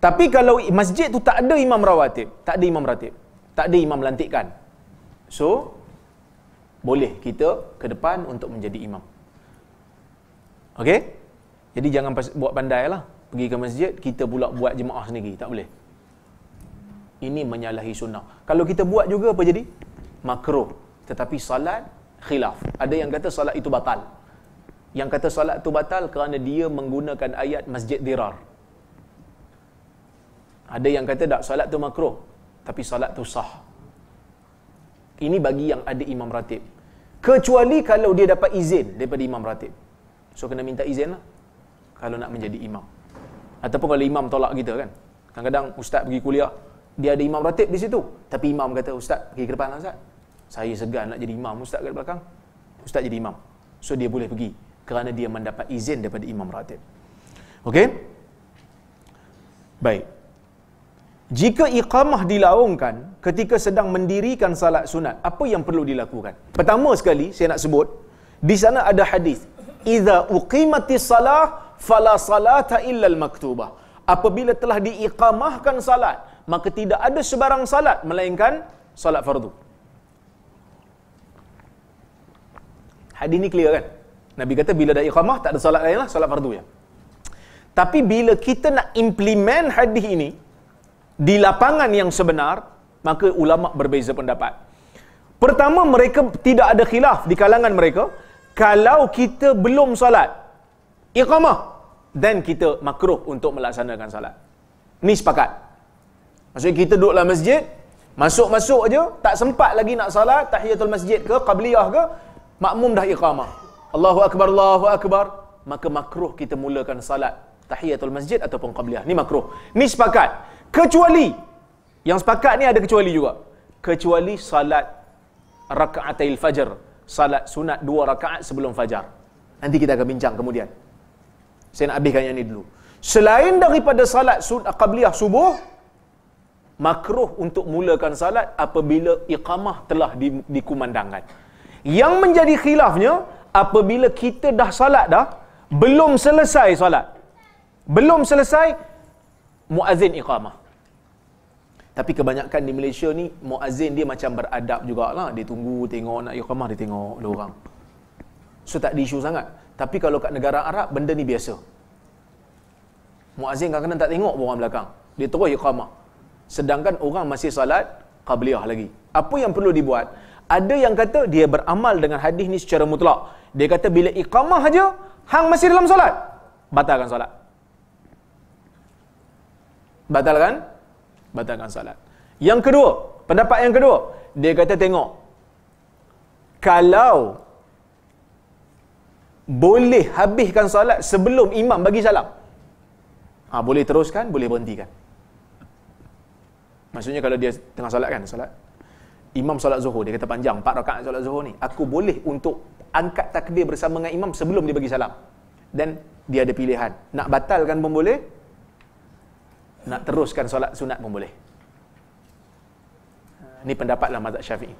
Tapi kalau masjid tu tak ada imam rawatib, tak ada imam ratib, tak ada imam lantikan. So, boleh kita ke depan untuk menjadi imam. Okay? Jadi jangan buat pandai lah. Pergi ke masjid, kita pula buat jemaah sendiri. Tak boleh. Ini menyalahi sunnah. Kalau kita buat juga, apa jadi? Makro. Tetapi salat khilaf. Ada yang kata salat itu batal. Yang kata salat itu batal kerana dia menggunakan ayat masjid dirar. Ada yang kata tak solat tu makruh tapi solat tu sah. Ini bagi yang ada imam ratib. Kecuali kalau dia dapat izin daripada imam ratib. So kena minta izin lah kalau nak menjadi imam. Ataupun kalau imam tolak kita kan. Kadang-kadang ustaz pergi kuliah, dia ada imam ratib di situ. Tapi imam kata, ustaz pergi ke depan lah ustaz. Saya segan nak jadi imam ustaz ke belakang. Ustaz jadi imam. So dia boleh pergi kerana dia mendapat izin daripada imam ratib. Okay, Baik. Jika iqamah dilaungkan ketika sedang mendirikan salat sunat, apa yang perlu dilakukan? Pertama sekali saya nak sebut, di sana ada hadis, "Idza uqimatis salah fala salata illa al-maktubah." Apabila telah diiqamahkan salat, maka tidak ada sebarang salat melainkan salat fardu. Hadis ni clear kan? Nabi kata bila dah iqamah tak ada salat lainlah, salat fardu ya. Tapi bila kita nak implement hadis ini, di lapangan yang sebenar maka ulama berbeza pendapat pertama mereka tidak ada khilaf di kalangan mereka kalau kita belum salat, iqamah then kita makruh untuk melaksanakan salat. ni sepakat maksudnya kita duduk dalam masjid masuk-masuk aja tak sempat lagi nak solat tahiyatul masjid ke qabliyah ke makmum dah iqamah Allahu akbar Allahu akbar maka makruh kita mulakan salat tahiyatul masjid ataupun qabliyah ni makruh ni sepakat Kecuali yang sepakat ni ada kecuali juga. Kecuali salat rakaatil fajar, salat sunat dua rakaat sebelum fajar. Nanti kita akan bincang kemudian. Saya nak habiskan yang ni dulu. Selain daripada salat sunat qabliyah subuh, makruh untuk mulakan salat apabila iqamah telah di, dikumandangkan. Yang menjadi khilafnya apabila kita dah salat dah, belum selesai salat. Belum selesai muazin iqamah. Tapi kebanyakan di Malaysia ni muazin dia macam beradab jugalah. Dia tunggu tengok nak iqamah dia tengok dua orang. So tak di isu sangat. Tapi kalau kat negara Arab benda ni biasa. Muazin kadang-kadang tak tengok orang belakang. Dia terus iqamah. Sedangkan orang masih salat qabliyah lagi. Apa yang perlu dibuat? Ada yang kata dia beramal dengan hadis ni secara mutlak. Dia kata bila iqamah aja hang masih dalam solat, batalkan solat. Batalkan batalkan salat. Yang kedua, pendapat yang kedua, dia kata tengok. Kalau boleh habiskan salat sebelum imam bagi salam. Ha, boleh teruskan, boleh berhentikan. Maksudnya kalau dia tengah salat kan, salat Imam salat zuhur, dia kata panjang, 4 rakaat salat zuhur ni. Aku boleh untuk angkat takdir bersama dengan imam sebelum dia bagi salam. Dan dia ada pilihan. Nak batalkan pun boleh, nak teruskan solat sunat pun boleh. Ini ah, pendapatlah mazhab Syafi'i.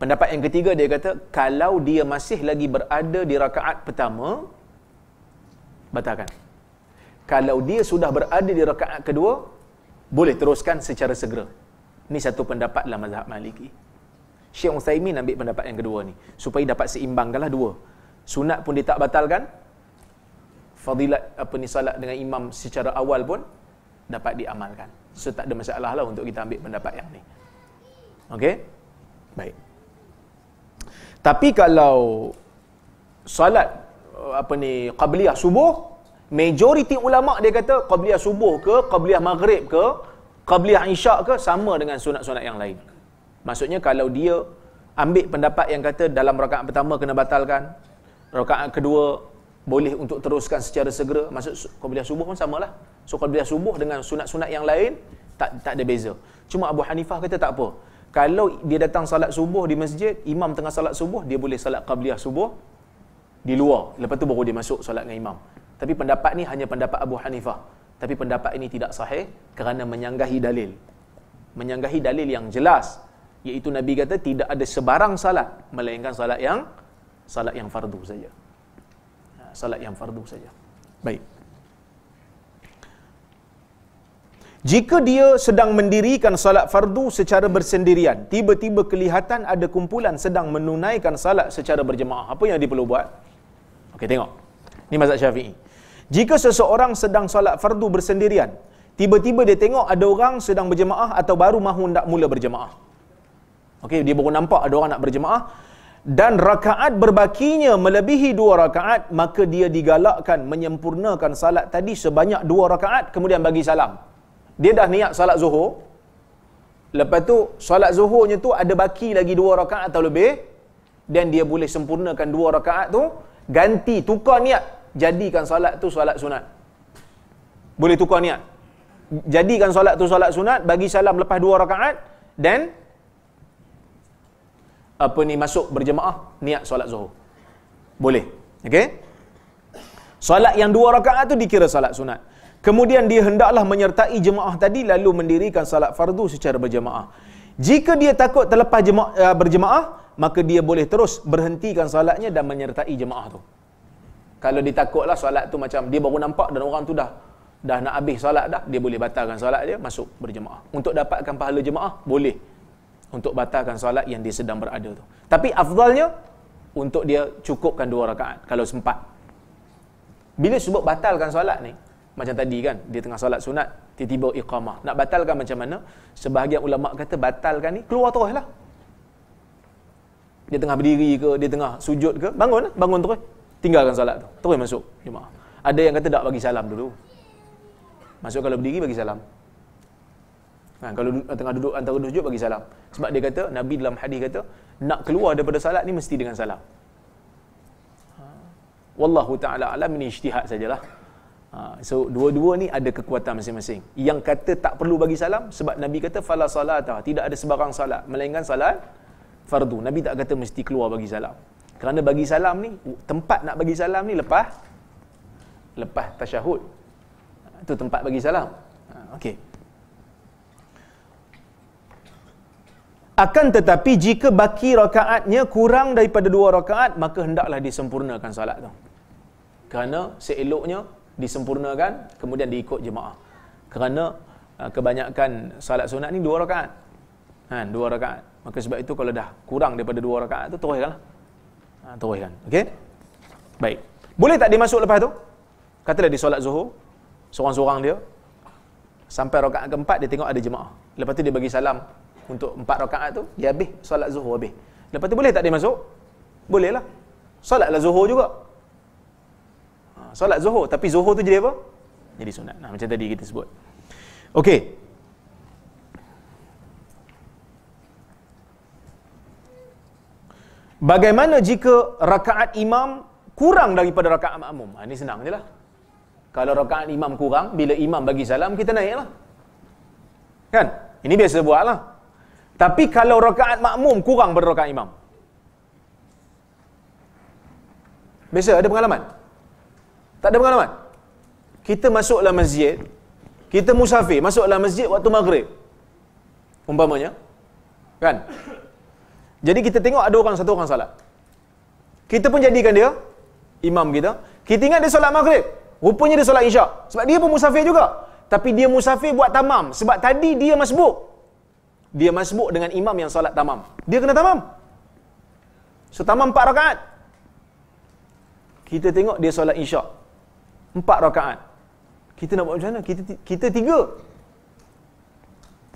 Pendapat yang ketiga dia kata kalau dia masih lagi berada di rakaat pertama batalkan. Kalau dia sudah berada di rakaat kedua boleh teruskan secara segera. Ini satu pendapatlah mazhab Maliki. Syekh Uthaymin ambil pendapat yang kedua ni supaya dapat seimbangkanlah dua. Sunat pun dia tak batalkan, fadilat apa ni salat dengan imam secara awal pun dapat diamalkan. So tak ada masalah lah untuk kita ambil pendapat yang ni. Okey? Baik. Tapi kalau salat uh, apa ni qabliyah subuh, majoriti ulama dia kata qabliyah subuh ke qabliyah maghrib ke qabliyah isyak ke sama dengan sunat-sunat yang lain. Maksudnya kalau dia ambil pendapat yang kata dalam rakaat pertama kena batalkan, rakaat kedua boleh untuk teruskan secara segera maksud qabliyah subuh pun samalah so qabliyah subuh dengan sunat-sunat yang lain tak tak ada beza cuma Abu Hanifah kata tak apa kalau dia datang salat subuh di masjid imam tengah salat subuh dia boleh salat qabliyah subuh di luar lepas tu baru dia masuk salat dengan imam tapi pendapat ni hanya pendapat Abu Hanifah tapi pendapat ini tidak sahih kerana menyanggahi dalil menyanggahi dalil yang jelas iaitu nabi kata tidak ada sebarang salat melainkan salat yang salat yang fardu saja salat yang fardu saja. Baik. Jika dia sedang mendirikan salat fardu secara bersendirian, tiba-tiba kelihatan ada kumpulan sedang menunaikan salat secara berjemaah, apa yang dia perlu buat? Okey, tengok. Ini mazhab Syafi'i. Jika seseorang sedang salat fardu bersendirian, tiba-tiba dia tengok ada orang sedang berjemaah atau baru mahu nak mula berjemaah. Okey, dia baru nampak ada orang nak berjemaah, dan rakaat berbakinya melebihi dua rakaat maka dia digalakkan menyempurnakan salat tadi sebanyak dua rakaat kemudian bagi salam dia dah niat salat zuhur lepas tu salat zuhurnya tu ada baki lagi dua rakaat atau lebih dan dia boleh sempurnakan dua rakaat tu ganti tukar niat jadikan salat tu salat sunat boleh tukar niat jadikan salat tu salat sunat bagi salam lepas dua rakaat dan apa ni masuk berjemaah niat solat zuhur. Boleh. Okey. Solat yang dua rakaat tu dikira solat sunat. Kemudian dia hendaklah menyertai jemaah tadi lalu mendirikan solat fardu secara berjemaah. Jika dia takut terlepas jemaah, eh, berjemaah, maka dia boleh terus berhentikan solatnya dan menyertai jemaah tu. Kalau dia takutlah solat tu macam dia baru nampak dan orang tu dah dah nak habis solat dah, dia boleh batalkan solat dia masuk berjemaah. Untuk dapatkan pahala jemaah, boleh untuk batalkan solat yang dia sedang berada tu. Tapi afdalnya untuk dia cukupkan dua rakaat kalau sempat. Bila sebut batalkan solat ni, macam tadi kan, dia tengah solat sunat, tiba-tiba iqamah. Nak batalkan macam mana? Sebahagian ulama kata batalkan ni keluar terus lah. Dia tengah berdiri ke, dia tengah sujud ke, bangun bangun terus. Tinggalkan solat tu. Terus masuk jemaah. Ada yang kata tak bagi salam dulu. Masuk kalau berdiri bagi salam. Ha, kalau tengah duduk antara dua sujud bagi salam. Sebab dia kata Nabi dalam hadis kata nak keluar daripada salat ni mesti dengan salam. Ha. Wallahu taala alam ini ijtihad sajalah. Ha, so dua-dua ni ada kekuatan masing-masing. Yang kata tak perlu bagi salam sebab Nabi kata fala salata, tidak ada sebarang salat melainkan salat fardu. Nabi tak kata mesti keluar bagi salam. Kerana bagi salam ni tempat nak bagi salam ni lepas lepas tasyahud. Itu ha, tempat bagi salam. Ha, Okey. Akan tetapi jika baki rakaatnya kurang daripada dua rakaat, maka hendaklah disempurnakan salat tu. Kerana seeloknya disempurnakan, kemudian diikut jemaah. Kerana uh, kebanyakan salat sunat ni dua rakaat. Ha, dua rakaat. Maka sebab itu kalau dah kurang daripada dua rakaat tu, teruskanlah. Ha, teruskan. Okey? Baik. Boleh tak dimasuk lepas tu? Katalah di solat zuhur, seorang-seorang dia, sampai rakaat keempat dia tengok ada jemaah. Lepas tu dia bagi salam untuk empat rakaat tu dia habis solat zuhur habis lepas tu boleh tak dia masuk boleh lah solatlah zuhur juga ha, solat zuhur tapi zuhur tu jadi apa jadi sunat nah, ha, macam tadi kita sebut Okey. Bagaimana jika rakaat imam kurang daripada rakaat makmum? Ha, ini senang je lah. Kalau rakaat imam kurang, bila imam bagi salam, kita naiklah. Kan? Ini biasa buat lah. Tapi kalau rakaat makmum kurang pada rakaat imam. Biasa ada pengalaman? Tak ada pengalaman? Kita masuk dalam masjid, kita musafir, masuk dalam masjid waktu maghrib. Umpamanya. Kan? Jadi kita tengok ada orang satu orang salat. Kita pun jadikan dia imam kita. Kita ingat dia solat maghrib. Rupanya dia solat insya. Sebab dia pun musafir juga. Tapi dia musafir buat tamam. Sebab tadi dia masbuk dia masbuk dengan imam yang solat tamam. Dia kena tamam. So tamam empat rakaat. Kita tengok dia solat insya' empat rakaat. Kita nak buat macam mana? Kita, kita tiga.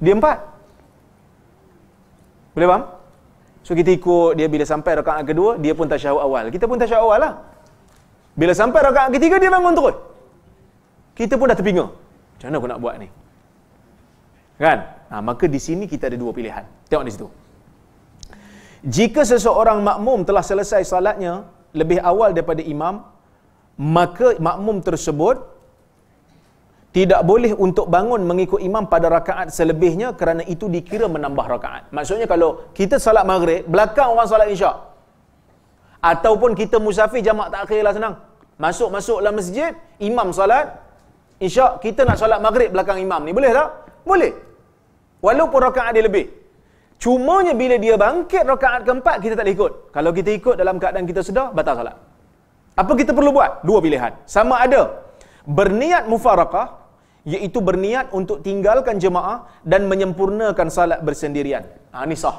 Dia empat. Boleh faham? So kita ikut dia bila sampai rakaat kedua, dia pun tasyahud awal. Kita pun tasyahud awal lah. Bila sampai rakaat ketiga, dia bangun terus. Kita pun dah terpinga. Macam mana aku nak buat ni? Kan? Ha, maka di sini kita ada dua pilihan. Tengok di situ. Jika seseorang makmum telah selesai salatnya lebih awal daripada imam, maka makmum tersebut tidak boleh untuk bangun mengikut imam pada rakaat selebihnya kerana itu dikira menambah rakaat. Maksudnya kalau kita salat maghrib, belakang orang salat insya' ataupun kita musafir jamak tak akhirlah senang. Masuk-masuk dalam masjid, imam salat, insya' kita nak salat maghrib belakang imam ni. Boleh tak? Boleh. Walaupun rakaat dia lebih. cuma Cumanya bila dia bangkit rakaat keempat, kita tak boleh ikut. Kalau kita ikut dalam keadaan kita sedar, batal salat. Apa kita perlu buat? Dua pilihan. Sama ada berniat mufarakah, iaitu berniat untuk tinggalkan jemaah dan menyempurnakan salat bersendirian. Ha, ini sah.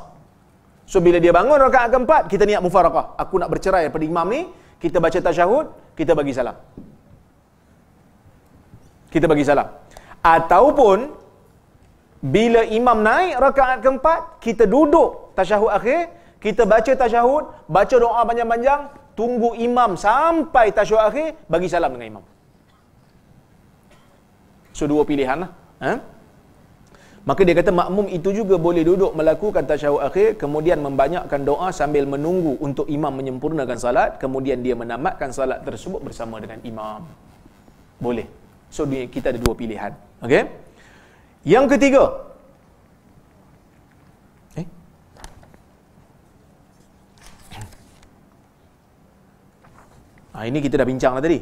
So, bila dia bangun rakaat keempat, kita niat mufarakah. Aku nak bercerai daripada imam ni, kita baca tasyahud, kita bagi salam. Kita bagi salam. Ataupun, bila imam naik rakaat keempat, kita duduk tasyahud akhir, kita baca tasyahud, baca doa panjang-panjang, tunggu imam sampai tasyahud akhir, bagi salam dengan imam. So, dua pilihan lah. Ha? Maka dia kata makmum itu juga boleh duduk melakukan tasyahud akhir, kemudian membanyakkan doa sambil menunggu untuk imam menyempurnakan salat, kemudian dia menamatkan salat tersebut bersama dengan imam. Boleh. So, kita ada dua pilihan. Okay? Yang ketiga. Eh? Ha, ini kita dah bincang lah tadi.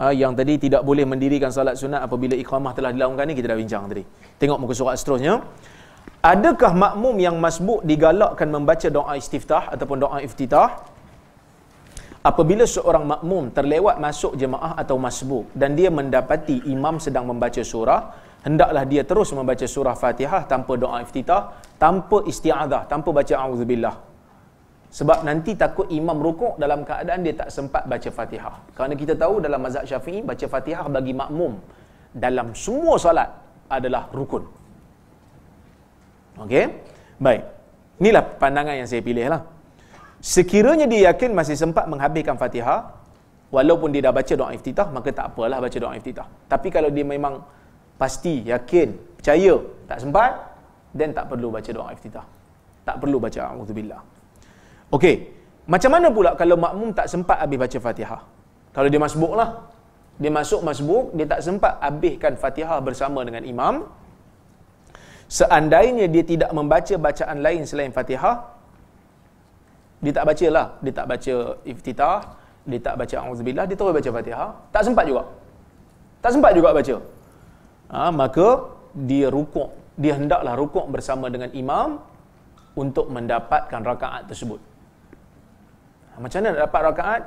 Ha, yang tadi tidak boleh mendirikan salat sunat apabila ikhramah telah dilakukan ni kita dah bincang tadi. Tengok muka surat seterusnya. Adakah makmum yang masbuk digalakkan membaca doa istiftah ataupun doa iftitah? Apabila seorang makmum terlewat masuk jemaah atau masbuk dan dia mendapati imam sedang membaca surah, hendaklah dia terus membaca surah Fatihah tanpa doa iftitah, tanpa isti'adah, tanpa baca auzubillah. Sebab nanti takut imam rukuk dalam keadaan dia tak sempat baca Fatihah. Kerana kita tahu dalam mazhab Syafi'i baca Fatihah bagi makmum dalam semua solat adalah rukun. Okey? Baik. Inilah pandangan yang saya pilih lah. Sekiranya dia yakin masih sempat menghabiskan Fatihah, walaupun dia dah baca doa iftitah, maka tak apalah baca doa iftitah. Tapi kalau dia memang pasti yakin percaya tak sempat then tak perlu baca doa iftitah tak perlu baca auzubillah okey macam mana pula kalau makmum tak sempat habis baca Fatihah kalau dia masbuk lah dia masuk masbuk dia tak sempat habiskan Fatihah bersama dengan imam seandainya dia tidak membaca bacaan lain selain Fatihah dia tak baca lah, dia tak baca iftitah dia tak baca auzubillah dia terus baca Fatihah tak sempat juga tak sempat juga baca ha, maka dia rukuk dia hendaklah rukuk bersama dengan imam untuk mendapatkan rakaat tersebut ha, macam mana nak dapat rakaat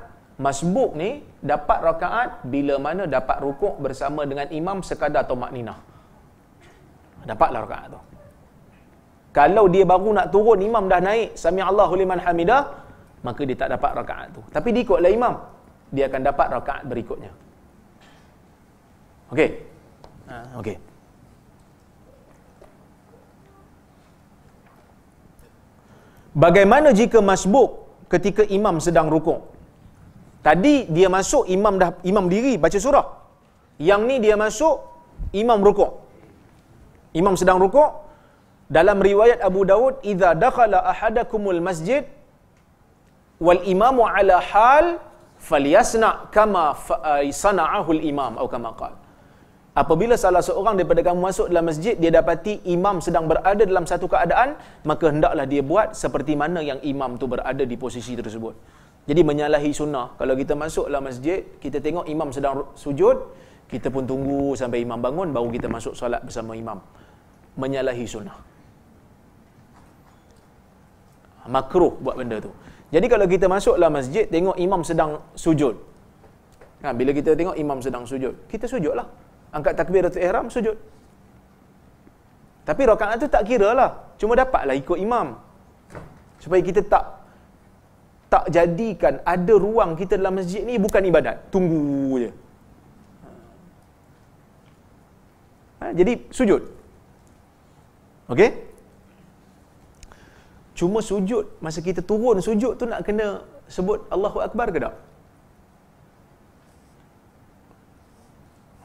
masbuk ni dapat rakaat bila mana dapat rukuk bersama dengan imam sekadar atau maknina. dapatlah rakaat tu kalau dia baru nak turun imam dah naik sami Allahu liman hamidah maka dia tak dapat rakaat tu tapi diikutlah imam dia akan dapat rakaat berikutnya okey Ha. Okey. Bagaimana jika masbuk ketika imam sedang rukuk? Tadi dia masuk imam dah imam diri baca surah. Yang ni dia masuk imam rukuk. Imam sedang rukuk dalam riwayat Abu Dawud idza dakhala ahadakumul masjid wal imamu ala hal falyasna kama fa, al imam atau kama qala apabila salah seorang daripada kamu masuk dalam masjid dia dapati imam sedang berada dalam satu keadaan maka hendaklah dia buat seperti mana yang imam tu berada di posisi tersebut jadi menyalahi sunnah kalau kita masuk dalam masjid kita tengok imam sedang sujud kita pun tunggu sampai imam bangun baru kita masuk solat bersama imam menyalahi sunnah makruh buat benda tu jadi kalau kita masuk dalam masjid tengok imam sedang sujud Ha, bila kita tengok imam sedang sujud, kita sujudlah angkat takbiratul ihram sujud. Tapi rakaat tu tak kira lah. Cuma dapatlah ikut imam. Supaya kita tak tak jadikan ada ruang kita dalam masjid ni bukan ibadat. Tunggu je. Ha, jadi sujud. Okey? Cuma sujud masa kita turun sujud tu nak kena sebut Allahu akbar ke tak?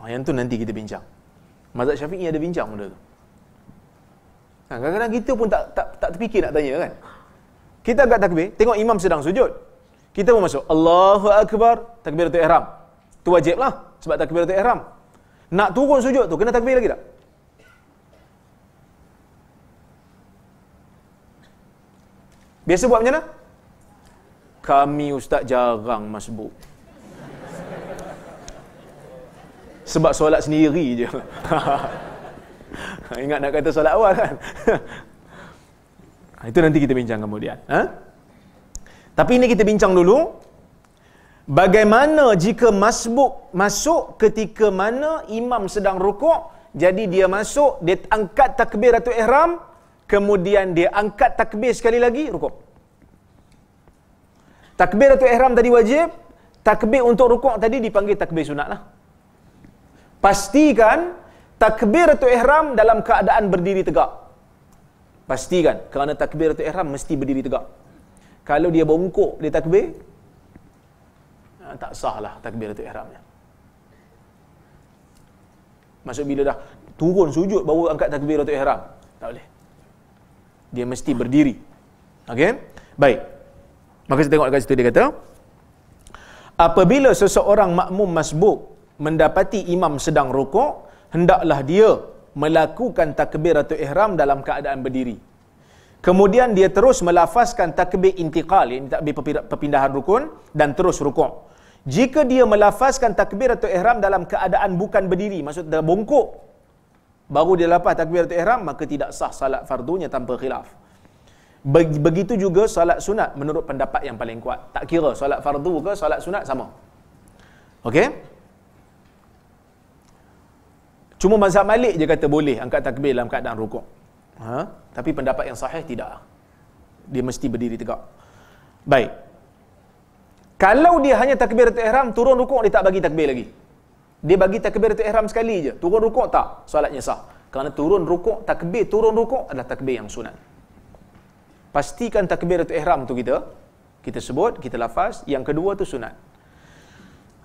Ha, yang tu nanti kita bincang. Mazhab Syafi'i ada bincang benda tu. Ha, kadang-kadang kita pun tak tak tak terfikir nak tanya kan. Kita agak takbir, tengok imam sedang sujud. Kita pun masuk, Allahu Akbar, takbiratul ihram. Tu wajib lah, sebab takbiratul ihram. Nak turun sujud tu, kena takbir lagi tak? Biasa buat macam mana? Kami ustaz jarang masbuk. sebab solat sendiri je. Ingat nak kata solat awal kan? Itu nanti kita bincang kemudian. Ha? Tapi ini kita bincang dulu. Bagaimana jika masbuk masuk ketika mana imam sedang rukuk, jadi dia masuk, dia angkat takbir Ratu Ihram, kemudian dia angkat takbir sekali lagi, rukuk. Takbir Ratu Ihram tadi wajib, takbir untuk rukuk tadi dipanggil takbir sunat lah pastikan takbir takbiratul ihram dalam keadaan berdiri tegak. Pastikan kerana takbir takbiratul ihram mesti berdiri tegak. Kalau dia bongkok dia takbir ha, tak sah lah takbir takbiratul ihramnya. Maksud bila dah turun sujud baru angkat takbir takbiratul ihram. Tak boleh. Dia mesti berdiri. Okay, Baik. Maka saya tengok dekat situ dia kata apabila seseorang makmum masbuk mendapati imam sedang rukuk, hendaklah dia melakukan takbir atau ihram dalam keadaan berdiri. Kemudian dia terus melafazkan takbir intiqal, yang takbir perpindahan rukun, dan terus rukuk. Jika dia melafazkan takbir atau ihram dalam keadaan bukan berdiri, maksud dalam bongkok, baru dia lepas takbir atau ihram, maka tidak sah salat fardunya tanpa khilaf. Begitu juga salat sunat menurut pendapat yang paling kuat. Tak kira salat fardu ke salat sunat sama. Okey? Cuma mazhab Malik je kata boleh angkat takbir dalam keadaan rukuk. Ha? Tapi pendapat yang sahih tidak. Dia mesti berdiri tegak. Baik. Kalau dia hanya takbir ihram turun rukuk dia tak bagi takbir lagi. Dia bagi takbir ihram sekali je. Turun rukuk tak? Solatnya sah. Kerana turun rukuk, takbir turun rukuk adalah takbir yang sunat. Pastikan takbir ihram tu kita kita sebut, kita lafaz, yang kedua tu sunat.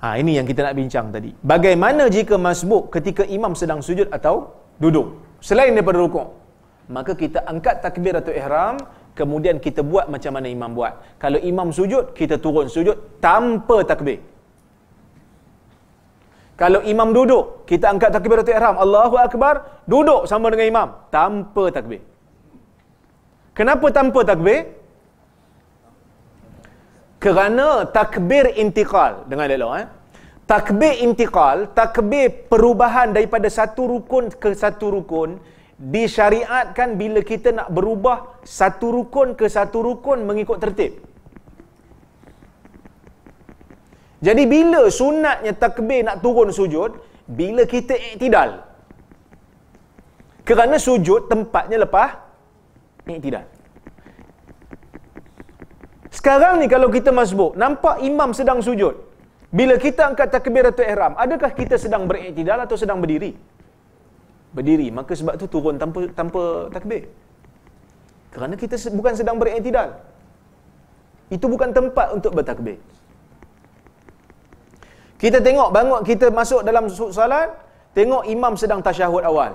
Ha, ini yang kita nak bincang tadi. Bagaimana jika masbuk ketika imam sedang sujud atau duduk? Selain daripada rukuk. Maka kita angkat takbir atau ihram, kemudian kita buat macam mana imam buat. Kalau imam sujud, kita turun sujud tanpa takbir. Kalau imam duduk, kita angkat takbir atau ihram. Allahu Akbar, duduk sama dengan imam. Tanpa takbir. Kenapa tanpa takbir? kerana takbir intiqal dengan elok eh takbir intiqal takbir perubahan daripada satu rukun ke satu rukun disyariatkan bila kita nak berubah satu rukun ke satu rukun mengikut tertib jadi bila sunatnya takbir nak turun sujud bila kita iktidal kerana sujud tempatnya lepas iktidal sekarang ni kalau kita masbuk, nampak imam sedang sujud. Bila kita angkat takbiratul ihram, adakah kita sedang beriktidal atau sedang berdiri? Berdiri. Maka sebab tu turun tanpa tanpa takbir. Kerana kita bukan sedang beriktidal. Itu bukan tempat untuk bertakbir. Kita tengok bangun kita masuk dalam salat tengok imam sedang tasyahud awal.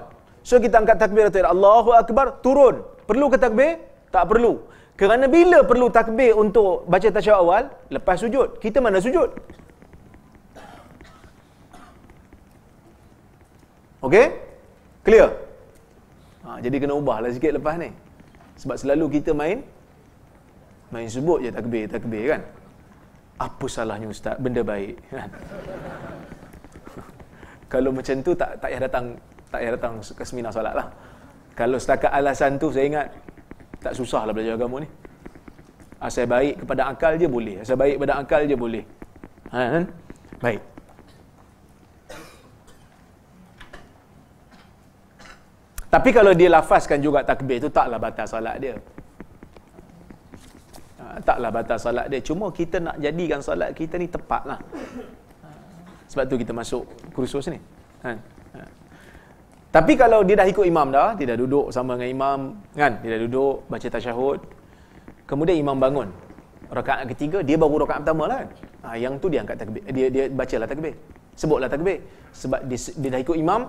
So kita angkat takbiratul Allahu akbar, turun. Perlu ke takbir? Tak perlu. Kerana bila perlu takbir untuk baca tasyahud awal? Lepas sujud. Kita mana sujud? Okey? Clear? Ha, jadi kena ubahlah sikit lepas ni. Sebab selalu kita main main sebut je takbir, takbir kan. Apa salahnya ustaz? Benda baik kan? Kalau macam tu tak tak payah datang tak payah datang ke seminar solatlah. Kalau setakat alasan tu saya ingat tak susah lah belajar agama ni. Asal baik kepada akal je boleh. Asal baik kepada akal je boleh. Ha, ha? Baik. Tapi kalau dia lafazkan juga takbir tu taklah batal salat dia. Ha, taklah batal salat dia. Cuma kita nak jadikan salat kita ni tepatlah. Ha. Sebab tu kita masuk kursus ni. Ha. ha. Tapi kalau dia dah ikut imam dah, dia dah duduk sama dengan imam, kan? Dia dah duduk, baca tasyahud. Kemudian imam bangun. Rakaat ketiga, dia baru rakaat pertama lah. Kan? Ha, yang tu dia angkat takbir. Dia, dia baca lah takbir. Sebut lah takbir. Sebab dia, dia dah ikut imam,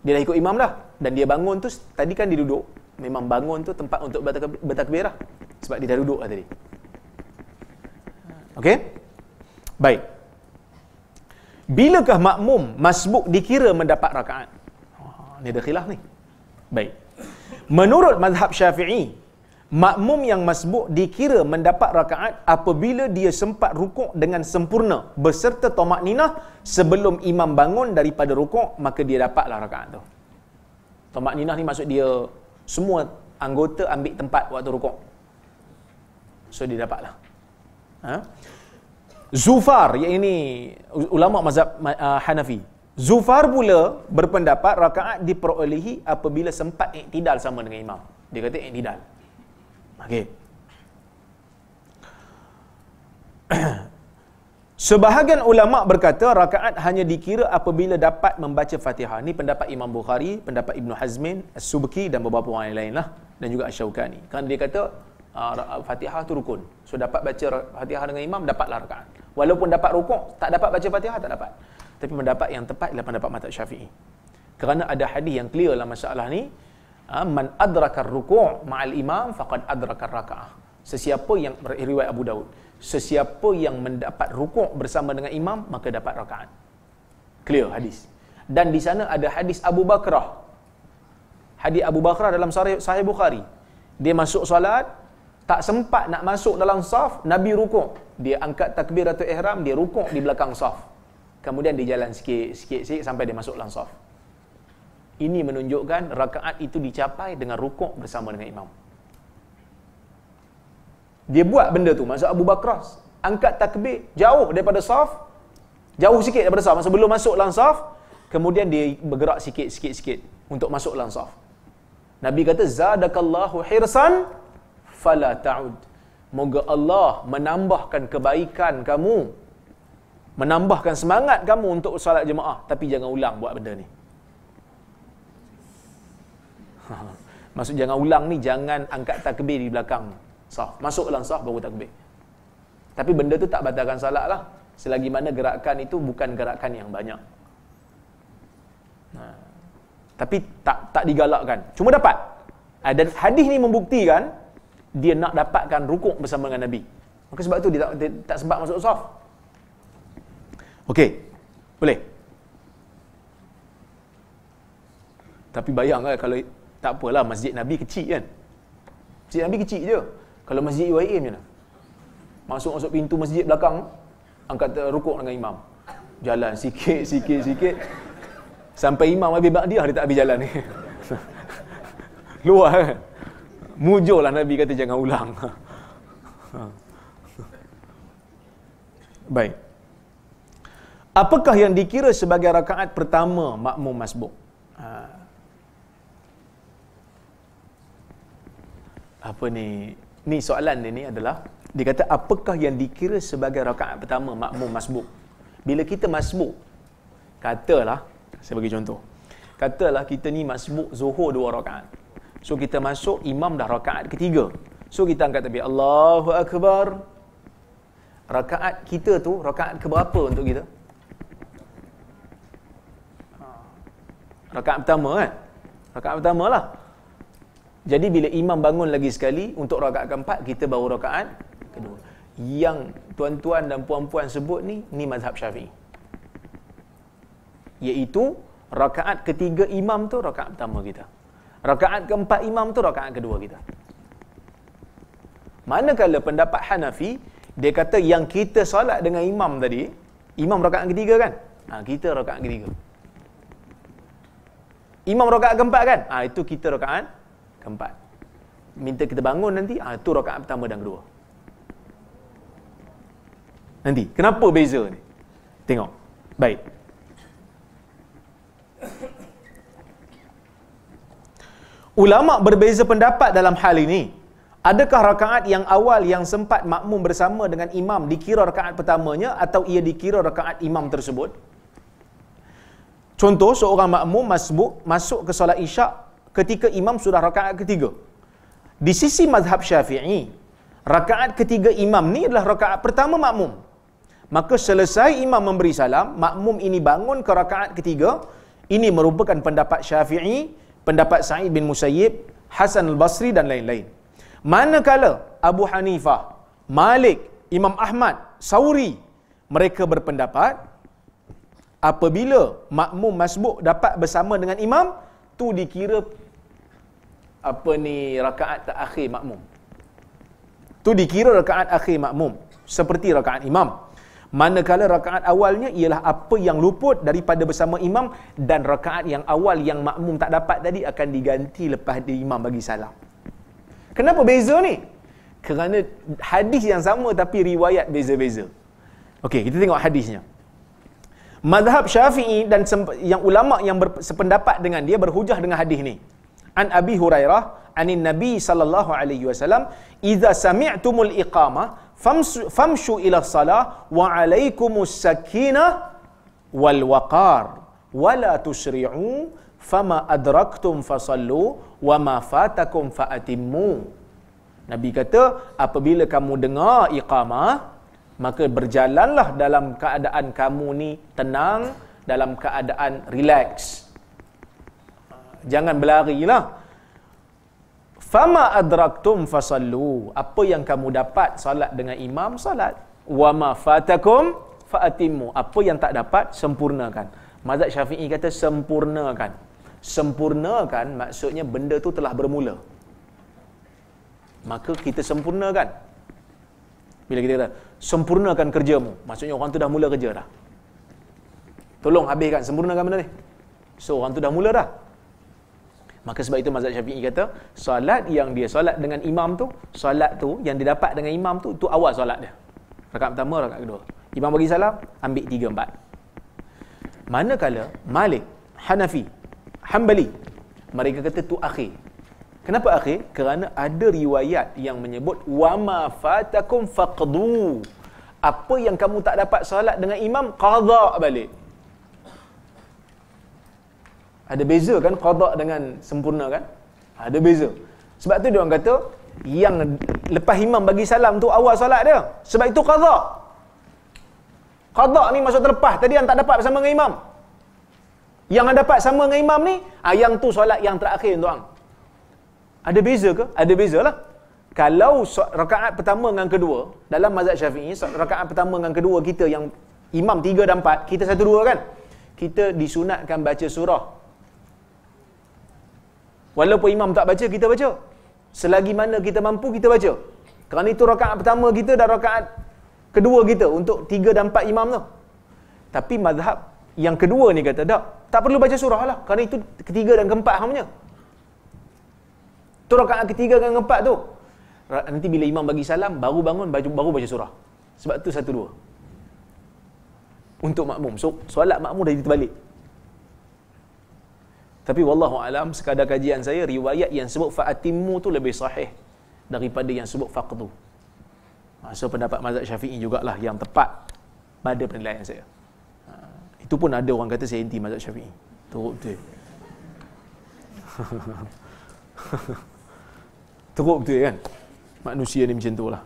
dia dah ikut imam dah. Dan dia bangun tu, tadi kan dia duduk. Memang bangun tu tempat untuk bertakbir, lah. Sebab dia dah duduk lah tadi. Okay? Baik. Bilakah makmum masbuk dikira mendapat rakaat? ni ada khilaf ni. Baik. Menurut mazhab syafi'i, makmum yang masbuk dikira mendapat rakaat apabila dia sempat rukuk dengan sempurna beserta tomak ninah sebelum imam bangun daripada rukuk, maka dia dapatlah rakaat tu. Tomak ninah ni maksud dia semua anggota ambil tempat waktu rukuk. So dia dapatlah. Ha? Zufar, yang ini ulama mazhab uh, Hanafi, Zufar pula berpendapat rakaat diperolehi apabila sempat iktidal sama dengan imam. Dia kata iktidal. Okey. Sebahagian ulama berkata rakaat hanya dikira apabila dapat membaca Fatihah. Ini pendapat Imam Bukhari, pendapat Ibn Hazmin, As-Subki dan beberapa orang yang lah dan juga Asy-Syaukani. Kan dia kata ah, Fatihah tu rukun. So dapat baca Fatihah dengan imam dapatlah rakaat. Walaupun dapat rukuk, tak dapat baca Fatihah tak dapat tapi pendapat yang tepat ialah pendapat mazhab Syafi'i. Kerana ada hadis yang clear dalam masalah ni, ha, man adrakar ruku' ma'al imam faqad adrakar raka'ah. Sesiapa yang riwayat Abu Daud, sesiapa yang mendapat rukuk bersama dengan imam maka dapat rakaat. Clear hadis. Dan di sana ada hadis Abu Bakrah. Hadis Abu Bakrah dalam Sahih Bukhari. Dia masuk solat, tak sempat nak masuk dalam saf, Nabi rukuk. Dia angkat takbiratul ihram, dia rukuk di belakang saf kemudian dia jalan sikit sikit sikit sampai dia masuk langsaf. Ini menunjukkan rakaat itu dicapai dengan rukuk bersama dengan imam. Dia buat benda tu masuk Abu Bakar angkat takbir jauh daripada saf jauh sikit daripada saf masa belum masuk langsaf kemudian dia bergerak sikit sikit sikit untuk masuk langsaf. Nabi kata zadakallahu hirsan fala ta'ud. Moga Allah menambahkan kebaikan kamu menambahkan semangat kamu untuk solat jemaah tapi jangan ulang buat benda ni maksud jangan ulang ni jangan angkat takbir di belakang sah masuk ulang sah baru takbir tapi benda tu tak batalkan solat lah selagi mana gerakan itu bukan gerakan yang banyak nah. tapi tak tak digalakkan cuma dapat dan hadis ni membuktikan dia nak dapatkan rukuk bersama dengan Nabi maka sebab tu dia tak, dia tak sempat masuk soft Okey. Boleh. Tapi bayang lah kalau tak apalah masjid Nabi kecil kan. Masjid Nabi kecil je. Kalau masjid UIA macam mana? Masuk-masuk pintu masjid belakang angkat rukuk dengan imam. Jalan sikit sikit sikit. Sampai imam habis bak dia dia tak habis jalan ni. Luar kan. Mujurlah Nabi kata jangan ulang. Ha. Baik. Apakah yang dikira sebagai rakaat pertama makmum masbuk? Ha. Apa ni? Ni soalan dia ni adalah dia kata apakah yang dikira sebagai rakaat pertama makmum masbuk? Bila kita masbuk, katalah saya bagi contoh. Katalah kita ni masbuk Zuhur dua rakaat. So kita masuk imam dah rakaat ketiga. So kita angkat tabi Allahu akbar. Rakaat kita tu rakaat keberapa untuk kita? Rakaat pertama kan? Rakaat pertama lah. Jadi bila imam bangun lagi sekali, untuk rakaat keempat, kita baru rakaat kedua. Yang tuan-tuan dan puan-puan sebut ni, ni mazhab syafi'i. yaitu rakaat ketiga imam tu rakaat pertama kita. Rakaat keempat imam tu rakaat kedua kita. Manakala pendapat Hanafi, dia kata yang kita solat dengan imam tadi, imam rakaat ketiga kan? Ha, kita rakaat ketiga. Imam rakaat keempat kan? Ah ha, itu kita rakaat keempat. Minta kita bangun nanti, ah ha, itu rakaat pertama dan kedua. Nanti, kenapa beza ni? Tengok. Baik. Ulama berbeza pendapat dalam hal ini. Adakah rakaat yang awal yang sempat makmum bersama dengan imam dikira rakaat pertamanya atau ia dikira rakaat imam tersebut? Contoh seorang makmum masbuk masuk ke solat isyak ketika imam sudah rakaat ketiga. Di sisi mazhab syafi'i, rakaat ketiga imam ni adalah rakaat pertama makmum. Maka selesai imam memberi salam, makmum ini bangun ke rakaat ketiga. Ini merupakan pendapat syafi'i, pendapat Sa'id bin Musayyib, Hasan al-Basri dan lain-lain. Manakala Abu Hanifah, Malik, Imam Ahmad, Sauri, mereka berpendapat apabila makmum masbuk dapat bersama dengan imam tu dikira apa ni rakaat terakhir makmum tu dikira rakaat akhir makmum seperti rakaat imam manakala rakaat awalnya ialah apa yang luput daripada bersama imam dan rakaat yang awal yang makmum tak dapat tadi akan diganti lepas di imam bagi salam kenapa beza ni kerana hadis yang sama tapi riwayat beza-beza okey kita tengok hadisnya Madhab Syafi'i dan yang ulama yang ber, sependapat dengan dia berhujah dengan hadis ni. An Abi Hurairah anin Nabi sallallahu alaihi wasallam, "Idza sami'tumul iqamah, famsu, famshu ila salah wa sakinah wal waqar wa la tusri'u fama adraktum fasallu wa ma fatakum fa'atimmu." Nabi kata, apabila kamu dengar iqamah, maka berjalanlah dalam keadaan kamu ni tenang dalam keadaan relax jangan berlari lah. fama adraktum fasallu apa yang kamu dapat salat dengan imam salat? wama fatakum faatimu. apa yang tak dapat sempurnakan mazhab syafi'i kata sempurnakan sempurnakan maksudnya benda tu telah bermula maka kita sempurnakan bila kita kata sempurnakan kerjamu. Maksudnya orang tu dah mula kerja dah. Tolong habiskan, sempurnakan benda ni. So orang tu dah mula dah. Maka sebab itu mazhab Syafi'i kata, solat yang dia solat dengan imam tu, solat tu yang dia dapat dengan imam tu tu awal solat dia. Rakaat pertama, rakaat kedua. Imam bagi salam, ambil tiga, empat. Manakala Malik, Hanafi, Hanbali, mereka kata tu akhir. Kenapa akhir? Kerana ada riwayat yang menyebut wama fatakum faqdu. Apa yang kamu tak dapat solat dengan imam qada balik. Ada beza kan qada dengan sempurna kan? Ada beza. Sebab tu dia orang kata yang lepas imam bagi salam tu awal solat dia. Sebab itu qada. Qada ni maksud terlepas tadi yang tak dapat bersama dengan imam. Yang ada dapat sama dengan imam ni, ayang ah, tu solat yang terakhir tuan. Ada beza ke? Ada bezalah. Kalau rakaat pertama dengan kedua dalam mazhab Syafi'i, rakaat pertama dengan kedua kita yang imam tiga dan empat kita satu dua kan. Kita disunatkan baca surah. Walaupun imam tak baca, kita baca. Selagi mana kita mampu kita baca. Kerana itu rakaat pertama kita dan rakaat kedua kita untuk tiga dan empat imam tu. Tapi mazhab yang kedua ni kata tak, tak perlu baca surah lah. Kerana itu ketiga dan keempat hamnya. Itu rakaat ketiga dan keempat tu. Nanti bila imam bagi salam, baru bangun, baru, baru baca surah. Sebab tu satu dua. Untuk makmum. So, solat makmum dah terbalik. Tapi wallahu alam sekadar kajian saya riwayat yang sebut fa'atimu tu lebih sahih daripada yang sebut faqdu. Ha, so pendapat mazhab Syafi'i jugalah yang tepat pada penilaian saya. Ha, itu pun ada orang kata saya anti mazhab Syafi'i. Teruk betul. Teruk betul kan? Manusia ni macam tu lah.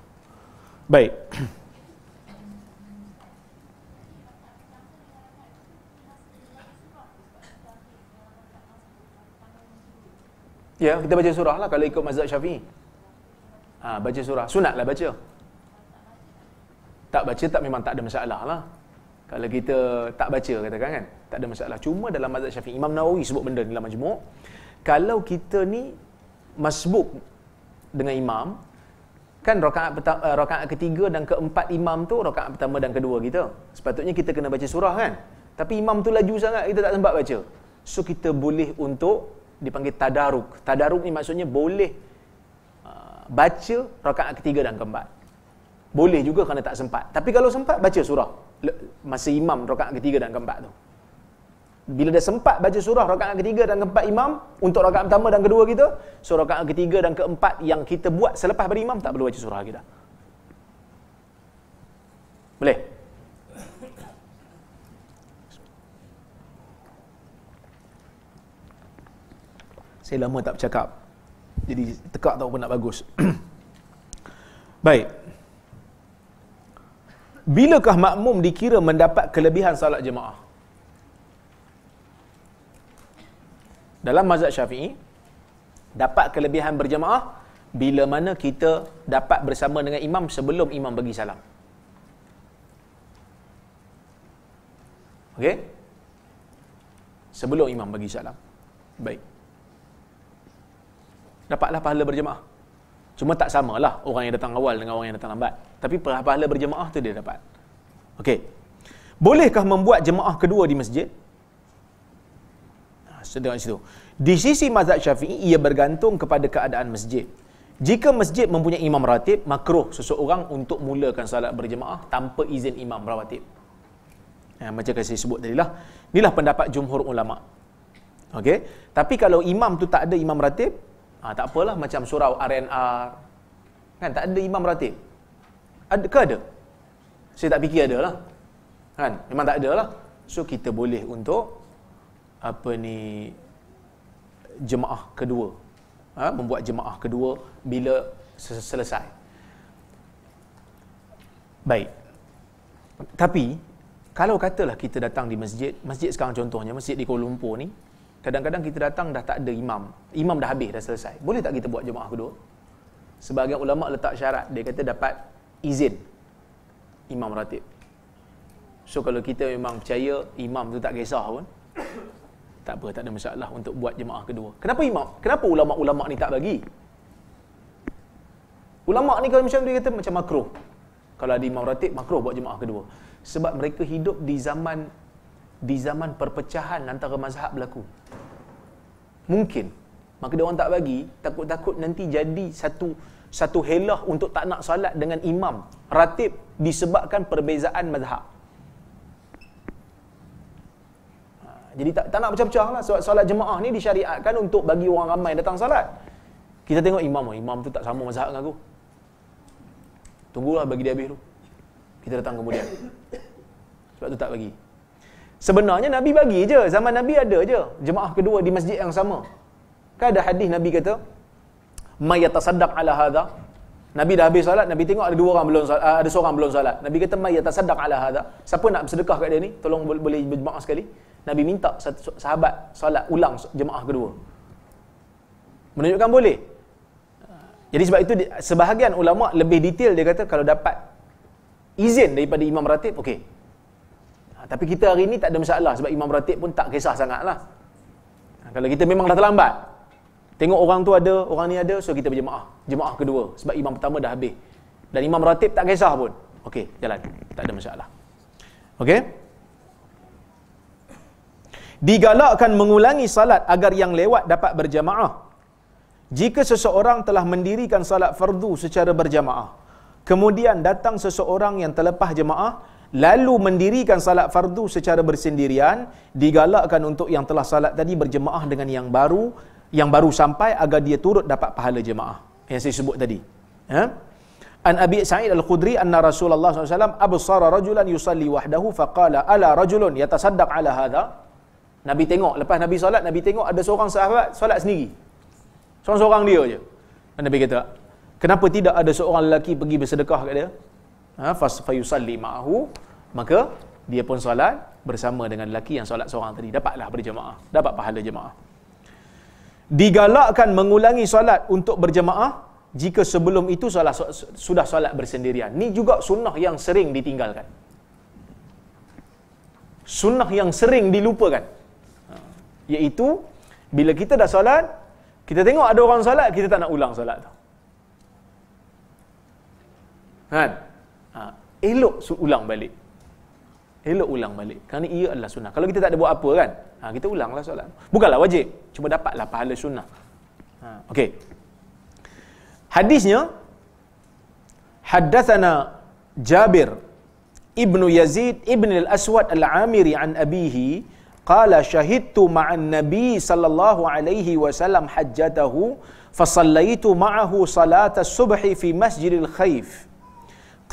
Baik. Ya, kita baca surah lah kalau ikut mazhab syafi'i. Ha, baca surah. Sunat lah baca. Tak baca tak memang tak ada masalah lah. Kalau kita tak baca katakan kan, tak ada masalah. Cuma dalam mazhab syafi'i, Imam Nawawi sebut benda ni dalam majmuk. Kalau kita ni masbuk dengan imam kan rakaat peta- eh, rakaat ketiga dan keempat imam tu rakaat pertama dan kedua kita sepatutnya kita kena baca surah kan tapi imam tu laju sangat kita tak sempat baca so kita boleh untuk dipanggil tadaruk tadaruk ni maksudnya boleh ah, baca rakaat ketiga dan keempat boleh juga kerana tak sempat tapi kalau sempat baca surah masa imam rokaat ketiga dan keempat tu bila dia sempat baca surah rakaat ketiga dan keempat imam untuk rakaat pertama dan kedua kita so rakaat ketiga dan keempat yang kita buat selepas berimam tak perlu baca surah kita boleh Saya lama tak bercakap. Jadi tekak tak pun nak bagus. Baik. Bilakah makmum dikira mendapat kelebihan salat jemaah? dalam mazhab syafi'i dapat kelebihan berjemaah bila mana kita dapat bersama dengan imam sebelum imam bagi salam. Okay, Sebelum imam bagi salam. Baik. Dapatlah pahala berjemaah. Cuma tak samalah orang yang datang awal dengan orang yang datang lambat. Tapi pahala berjemaah tu dia dapat. Okey. Bolehkah membuat jemaah kedua di masjid? dengan situ. Di sisi mazhab Syafi'i ia bergantung kepada keadaan masjid. Jika masjid mempunyai imam ratib, makruh seseorang untuk mulakan salat berjemaah tanpa izin imam ratib. Ya, ha, macam yang saya sebut tadi lah. Inilah pendapat jumhur ulama. Okey. Tapi kalau imam tu tak ada imam ratib, ha, tak apalah macam surau RNR. Kan tak ada imam ratib. ada ke ada? Saya tak fikir ada lah. Kan? Memang tak ada lah. So kita boleh untuk apa ni jemaah kedua ha, membuat jemaah kedua bila selesai baik tapi kalau katalah kita datang di masjid masjid sekarang contohnya masjid di Kuala Lumpur ni kadang-kadang kita datang dah tak ada imam imam dah habis dah selesai boleh tak kita buat jemaah kedua sebagai ulama letak syarat dia kata dapat izin imam ratib so kalau kita memang percaya imam tu tak kisah pun tak apa tak ada masalah untuk buat jemaah kedua kenapa imam kenapa ulama-ulama ni tak bagi ulama ni kalau macam dia kata macam makruh kalau ada imam ratib makruh buat jemaah kedua sebab mereka hidup di zaman di zaman perpecahan antara mazhab berlaku mungkin maka dia orang tak bagi takut-takut nanti jadi satu satu helah untuk tak nak solat dengan imam ratib disebabkan perbezaan mazhab Jadi tak, tak nak pecah-pecah lah. Sebab solat jemaah ni disyariatkan untuk bagi orang ramai datang solat. Kita tengok imam lah. Imam tu tak sama mazhab dengan aku. Tunggulah bagi dia habis tu. Kita datang kemudian. Sebab tu tak bagi. Sebenarnya Nabi bagi je. Zaman Nabi ada je. Jemaah kedua di masjid yang sama. Kan ada hadis Nabi kata, Mayatasaddaq ala hadha Nabi dah habis solat, Nabi tengok ada dua orang belum solat, ah, ada seorang belum solat. Nabi kata mayat tasaddaq ala hadha. Siapa nak bersedekah kat dia ni? Tolong boleh berjemaah sekali. Nabi minta sahabat solat ulang jemaah kedua. Menunjukkan boleh. Jadi sebab itu sebahagian ulama lebih detail dia kata kalau dapat izin daripada imam ratib okey. Ah, tapi kita hari ni tak ada masalah sebab imam ratib pun tak kisah sangatlah. Ah, kalau kita memang dah terlambat, Tengok orang tu ada, orang ni ada, so kita berjemaah. Jemaah kedua sebab imam pertama dah habis. Dan imam ratib tak kisah pun. Okey, jalan. Tak ada masalah. Okey? Digalakkan mengulangi salat agar yang lewat dapat berjemaah. Jika seseorang telah mendirikan salat fardu secara berjemaah, kemudian datang seseorang yang terlepas jemaah, lalu mendirikan salat fardu secara bersendirian, digalakkan untuk yang telah salat tadi berjemaah dengan yang baru yang baru sampai agar dia turut dapat pahala jemaah yang saya sebut tadi ya An Abi Sa'id Al-Khudri anna Rasulullah SAW alaihi wasallam absara rajulan yusalli wahdahu faqala ala rajulun yatasaddaq ala hadha Nabi tengok lepas Nabi solat Nabi tengok ada seorang sahabat solat sendiri seorang-seorang dia je Nabi kata kenapa tidak ada seorang lelaki pergi bersedekah kat dia ha fas fayusalli ma'ahu maka dia pun solat bersama dengan lelaki yang solat seorang tadi dapatlah berjemaah dapat pahala jemaah digalakkan mengulangi solat untuk berjemaah jika sebelum itu solat, sudah solat bersendirian. Ini juga sunnah yang sering ditinggalkan. Sunnah yang sering dilupakan. Ha. Iaitu, bila kita dah solat, kita tengok ada orang solat, kita tak nak ulang solat tu. Kan? Ha, elok ulang balik. Elok ulang balik. Kerana ia adalah sunnah. Kalau kita tak ada buat apa kan, ha, kita ulanglah solat. Bukanlah wajib. Cuma dapatlah pahala sunnah. Ha, okay. Hadisnya, Haddathana Jabir ibnu Yazid ibn al-Aswad al-Amiri an abihi qala shahidtu ma'an nabi sallallahu alaihi wasallam hajjatahu فصليت معه صلاة الصبح في مسجد الخيف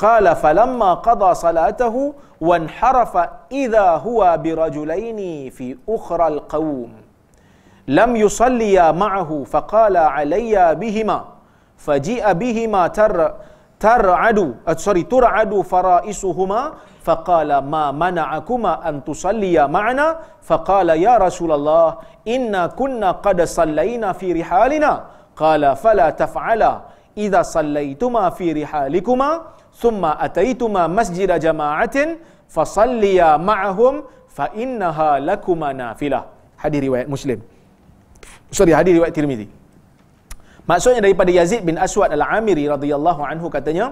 قال فلما قضى salatahu وانحرف إذا هو برجلين في أخرى القوم لم يصليا معه فقال علي بهما فجيء بهما تر ترعد سوري آه، ترعد فرائسهما فقال ما منعكما أن تصليا معنا فقال يا رسول الله إنا كنا قد صلينا في رحالنا قال فلا تفعلا إذا صليتما في رحالكما thumma ataituma masjid jama'atin fasalliya ma'ahum fa innaha lakuma nafilah. Hadis riwayat Muslim. Sorry, hadis riwayat Tirmizi. Maksudnya daripada Yazid bin Aswad al-Amiri radhiyallahu anhu katanya,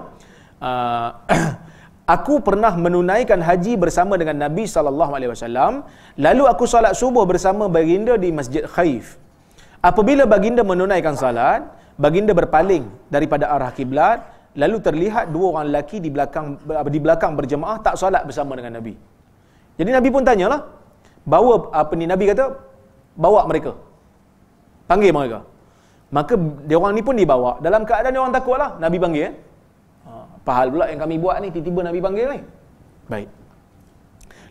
ah, aku pernah menunaikan haji bersama dengan Nabi saw. lalu aku salat subuh bersama baginda di Masjid Khaif. Apabila baginda menunaikan salat, baginda berpaling daripada arah kiblat, lalu terlihat dua orang lelaki di belakang di belakang berjemaah tak solat bersama dengan Nabi. Jadi Nabi pun tanyalah, bawa apa ni Nabi kata bawa mereka. Panggil mereka. Maka dia orang ni pun dibawa dalam keadaan dia orang takutlah Nabi panggil. Eh? Ha, apa hal pula yang kami buat ni tiba-tiba Nabi panggil ni? Baik.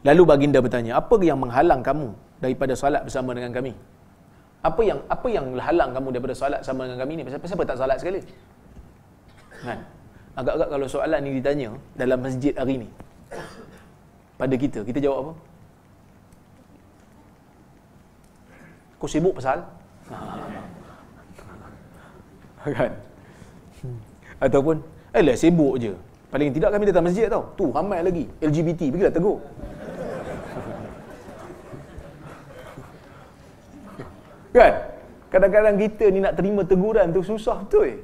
Lalu baginda bertanya, apa yang menghalang kamu daripada solat bersama dengan kami? Apa yang apa yang halang kamu daripada solat sama dengan kami ni? Pasal siapa tak solat sekali? Kan? Agak-agak kalau soalan ni ditanya dalam masjid hari ni. Pada kita, kita jawab apa? Kau sibuk pasal? Ha. Kan? Ataupun, eh lah, sibuk je. Paling tidak kami datang masjid tau. Tu, ramai lagi. LGBT, pergilah tegur. Kan? Kadang-kadang kita ni nak terima teguran tu susah betul. Eh?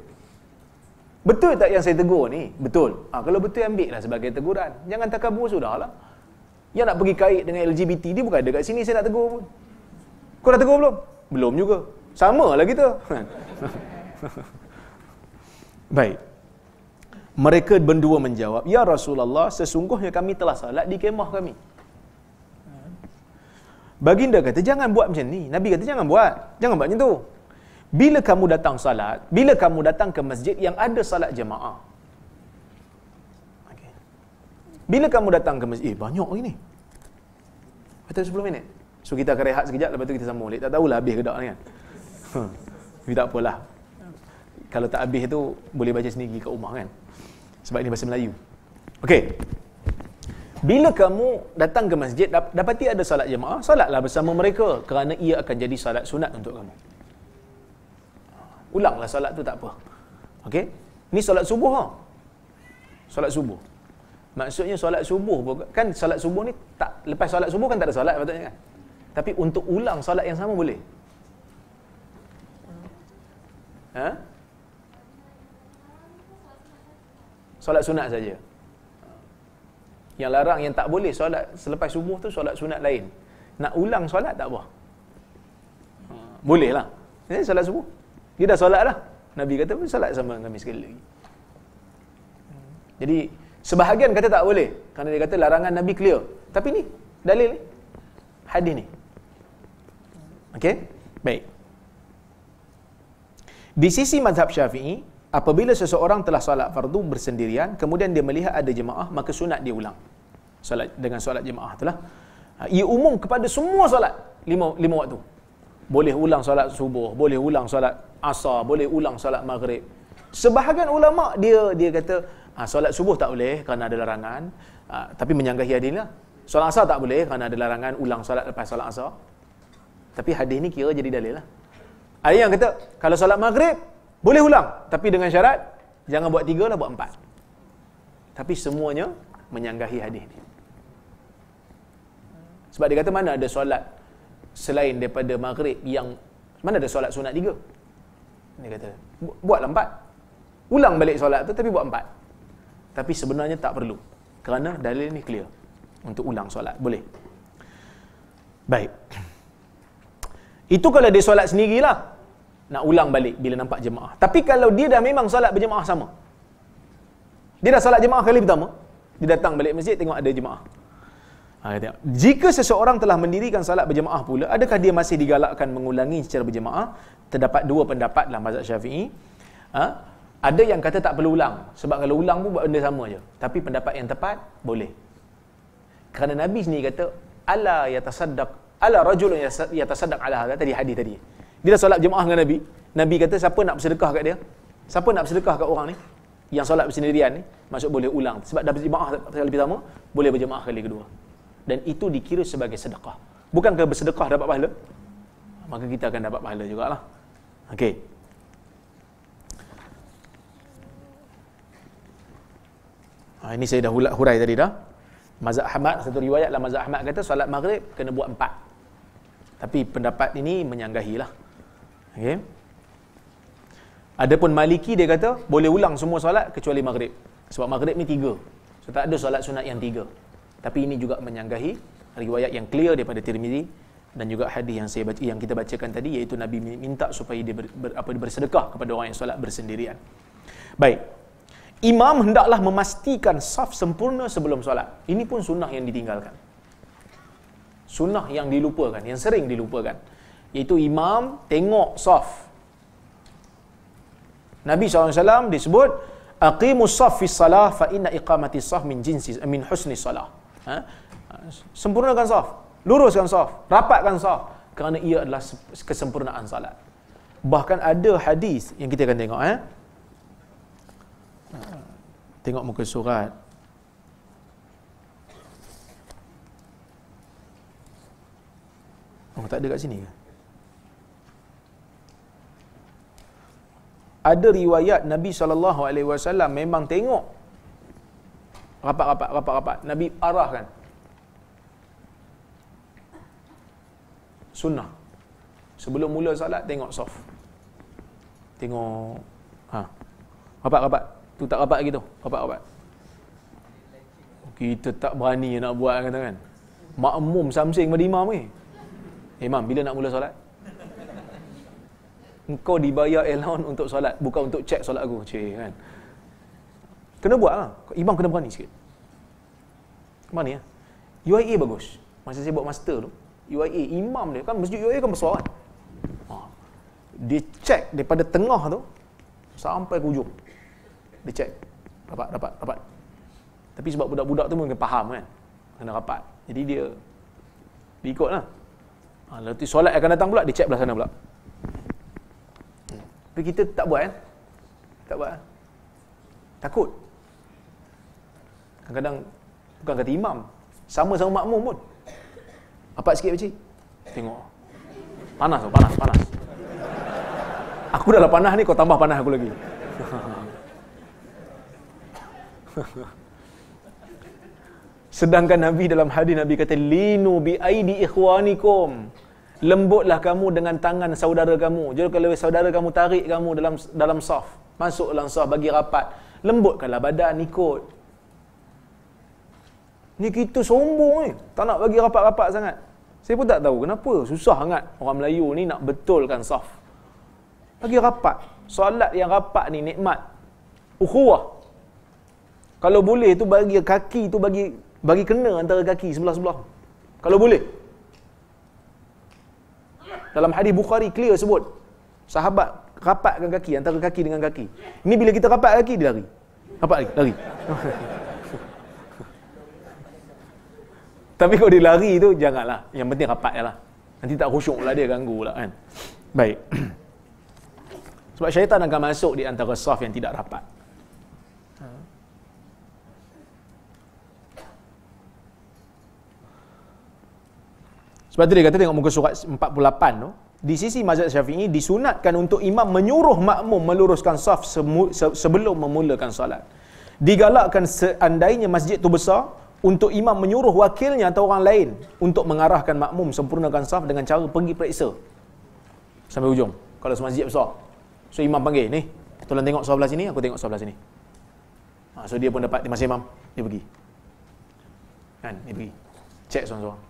Betul tak yang saya tegur ni? Betul. Ha, kalau betul ambil lah sebagai teguran. Jangan takabur sudah lah. Yang nak pergi kait dengan LGBT ni bukan ada kat sini saya nak tegur pun. Kau dah tegur belum? Belum juga. Sama lah kita. Baik. Mereka berdua menjawab, Ya Rasulullah, sesungguhnya kami telah salat di kemah kami. Baginda kata, jangan buat macam ni. Nabi kata, jangan buat. Jangan buat macam tu bila kamu datang salat, bila kamu datang ke masjid yang ada salat jemaah. Okay. Bila kamu datang ke masjid, eh banyak lagi ni. Kata 10 minit. So kita akan rehat sekejap, lepas tu kita sambung balik. Tak tahulah habis ke tak kan. Tapi hmm. tak apalah. Kalau tak habis tu, boleh baca sendiri kat rumah kan. Sebab ini bahasa Melayu. Okey. Bila kamu datang ke masjid, dapati ada salat jemaah, salatlah bersama mereka. Kerana ia akan jadi salat sunat untuk kamu ulanglah solat tu tak apa. Okey? Ni solat subuh ha. Solat subuh. Maksudnya solat subuh kan solat subuh ni tak lepas solat subuh kan tak ada solat patutnya kan. Tapi untuk ulang solat yang sama boleh. Ha? Solat sunat saja. Yang larang yang tak boleh solat selepas subuh tu solat sunat lain. Nak ulang solat tak apa. Ha, boleh lah. Ini solat subuh. Dia dah solat lah. Nabi kata pun solat sama dengan kami sekali lagi. Jadi, sebahagian kata tak boleh. Kerana dia kata larangan Nabi clear. Tapi ni, dalil ni. Hadis ni. Okay? Baik. Di sisi mazhab syafi'i, apabila seseorang telah solat fardu bersendirian, kemudian dia melihat ada jemaah, maka sunat dia ulang. Solat, dengan solat jemaah itulah. Ha, ia umum kepada semua solat lima, lima waktu boleh ulang solat subuh, boleh ulang solat asar, boleh ulang solat maghrib. Sebahagian ulama dia dia kata ha, solat subuh tak boleh kerana ada larangan, ha, tapi menyanggahi hadis lah. Solat asar tak boleh kerana ada larangan ulang solat lepas solat asar. Tapi hadis ni kira jadi dalil lah. Ada yang kata kalau solat maghrib boleh ulang tapi dengan syarat jangan buat tiga lah buat empat. Tapi semuanya menyanggahi hadis ni. Sebab dia kata mana ada solat selain daripada maghrib yang mana ada solat sunat tiga? Dia kata, buatlah empat. Ulang balik solat tu tapi buat empat. Tapi sebenarnya tak perlu. Kerana dalil ni clear. Untuk ulang solat. Boleh. Baik. Itu kalau dia solat sendirilah. Nak ulang balik bila nampak jemaah. Tapi kalau dia dah memang solat berjemaah sama. Dia dah solat jemaah kali pertama. Dia datang balik masjid tengok ada jemaah. Ha, Jika seseorang telah mendirikan salat berjemaah pula, adakah dia masih digalakkan mengulangi secara berjemaah? Terdapat dua pendapat dalam mazhab syafi'i. Ha? Ada yang kata tak perlu ulang. Sebab kalau ulang pun buat benda sama je. Tapi pendapat yang tepat, boleh. Kerana Nabi sendiri kata, Ala yatasaddaq, ala rajul yatasaddaq ala hadha. Tadi hadis tadi. Dia dah solat jemaah dengan Nabi. Nabi kata, siapa nak bersedekah kat dia? Siapa nak bersedekah kat orang ni? Yang solat bersendirian ni, maksud boleh ulang. Sebab dah berjemaah kali pertama, boleh berjemaah kali kedua dan itu dikira sebagai sedekah. Bukankah bersedekah dapat pahala? Maka kita akan dapat pahala lah. Okey. Ha, ini saya dah hurai tadi dah. Mazhab Ahmad, satu riwayat lah Mazhab Ahmad kata solat maghrib kena buat empat. Tapi pendapat ini menyanggahilah. Okey. Adapun Maliki dia kata boleh ulang semua solat kecuali maghrib. Sebab maghrib ni tiga. So tak ada solat sunat yang tiga tapi ini juga menyanggahi riwayat yang clear daripada Tirmizi dan juga hadis yang saya baca, yang kita bacakan tadi iaitu Nabi minta supaya dia ber, apa dia bersedekah kepada orang yang solat bersendirian. Baik. Imam hendaklah memastikan saf sempurna sebelum solat. Ini pun sunnah yang ditinggalkan. Sunnah yang dilupakan, yang sering dilupakan. Iaitu imam tengok saf. Nabi SAW disebut, Aqimu saf fi salah fa inna iqamati saf min jinsis, min husni salah. Ha? sempurnakan saf luruskan saf rapatkan saf kerana ia adalah kesempurnaan salat bahkan ada hadis yang kita akan tengok eh tengok muka surat oh tak ada kat sini ke ada riwayat Nabi saw memang tengok Rapat-rapat, rapat-rapat. Nabi arahkan. Sunnah. Sebelum mula salat, tengok soft. Tengok. Ha. Rapat-rapat. Tu tak rapat lagi tu. Rapat-rapat. Kita tak berani nak buat kata kan. Makmum samsing pada imam ni. Eh. imam, bila nak mula salat? Engkau dibayar elon untuk salat. Bukan untuk cek salat aku. Cik, kan? Kena buat lah. Imam kena berani sikit. Mana ni? Ya? UIA bagus. Masa saya buat master tu, UIA, imam dia. Kan masjid UIA kan besar kan? Ha. Dia cek daripada tengah tu, sampai ke ujung. Dia cek. Dapat, dapat, dapat. Tapi sebab budak-budak tu mungkin faham kan? Kena rapat. Jadi dia, dia ikut lah. Ha. Lepas tu solat akan datang pula, dia cek belah sana pula. Tapi kita tak buat kan? Tak buat kan? Takut. Kadang-kadang bukan kata imam, sama-sama makmum pun. Apa sikit pak Tengok. Panas, oh, panas, panas. Aku dah panas ni kau tambah panas aku lagi. Sedangkan Nabi dalam hadis Nabi kata linu bi aidi ikhwanikum. Lembutlah kamu dengan tangan saudara kamu. Jadi kalau saudara kamu tarik kamu dalam dalam saf, masuk dalam saf bagi rapat. Lembutkanlah badan ikut. Ni kita sombong ni. Tak nak bagi rapat-rapat sangat. Saya pun tak tahu kenapa. Susah sangat orang Melayu ni nak betulkan saf. Bagi rapat. Solat yang rapat ni nikmat. Ukhuwah. Kalau boleh tu bagi kaki tu bagi bagi kena antara kaki sebelah-sebelah. Kalau boleh. Dalam hadis Bukhari clear sebut. Sahabat rapatkan kaki antara kaki dengan kaki. Ini bila kita rapat kaki dia lari. Rapat lagi, lari. lari. Tapi kalau dia lari tu, janganlah. Yang penting rapat je lah. Nanti tak khusyuk lah dia, ganggu lah kan. Baik. Sebab syaitan akan masuk di antara saf yang tidak rapat. Sebab tu dia kata tengok muka surat 48 tu. Di sisi mazhab syafi'i, disunatkan untuk imam menyuruh makmum meluruskan saf sebelum memulakan solat. Digalakkan seandainya masjid tu besar, untuk imam menyuruh wakilnya atau orang lain untuk mengarahkan makmum sempurnakan saf dengan cara pergi periksa sampai hujung kalau semasjid besar so imam panggil ni tolong tengok sebelah sini aku tengok sebelah sini ha, so dia pun dapat masih imam dia pergi kan dia pergi check seorang-seorang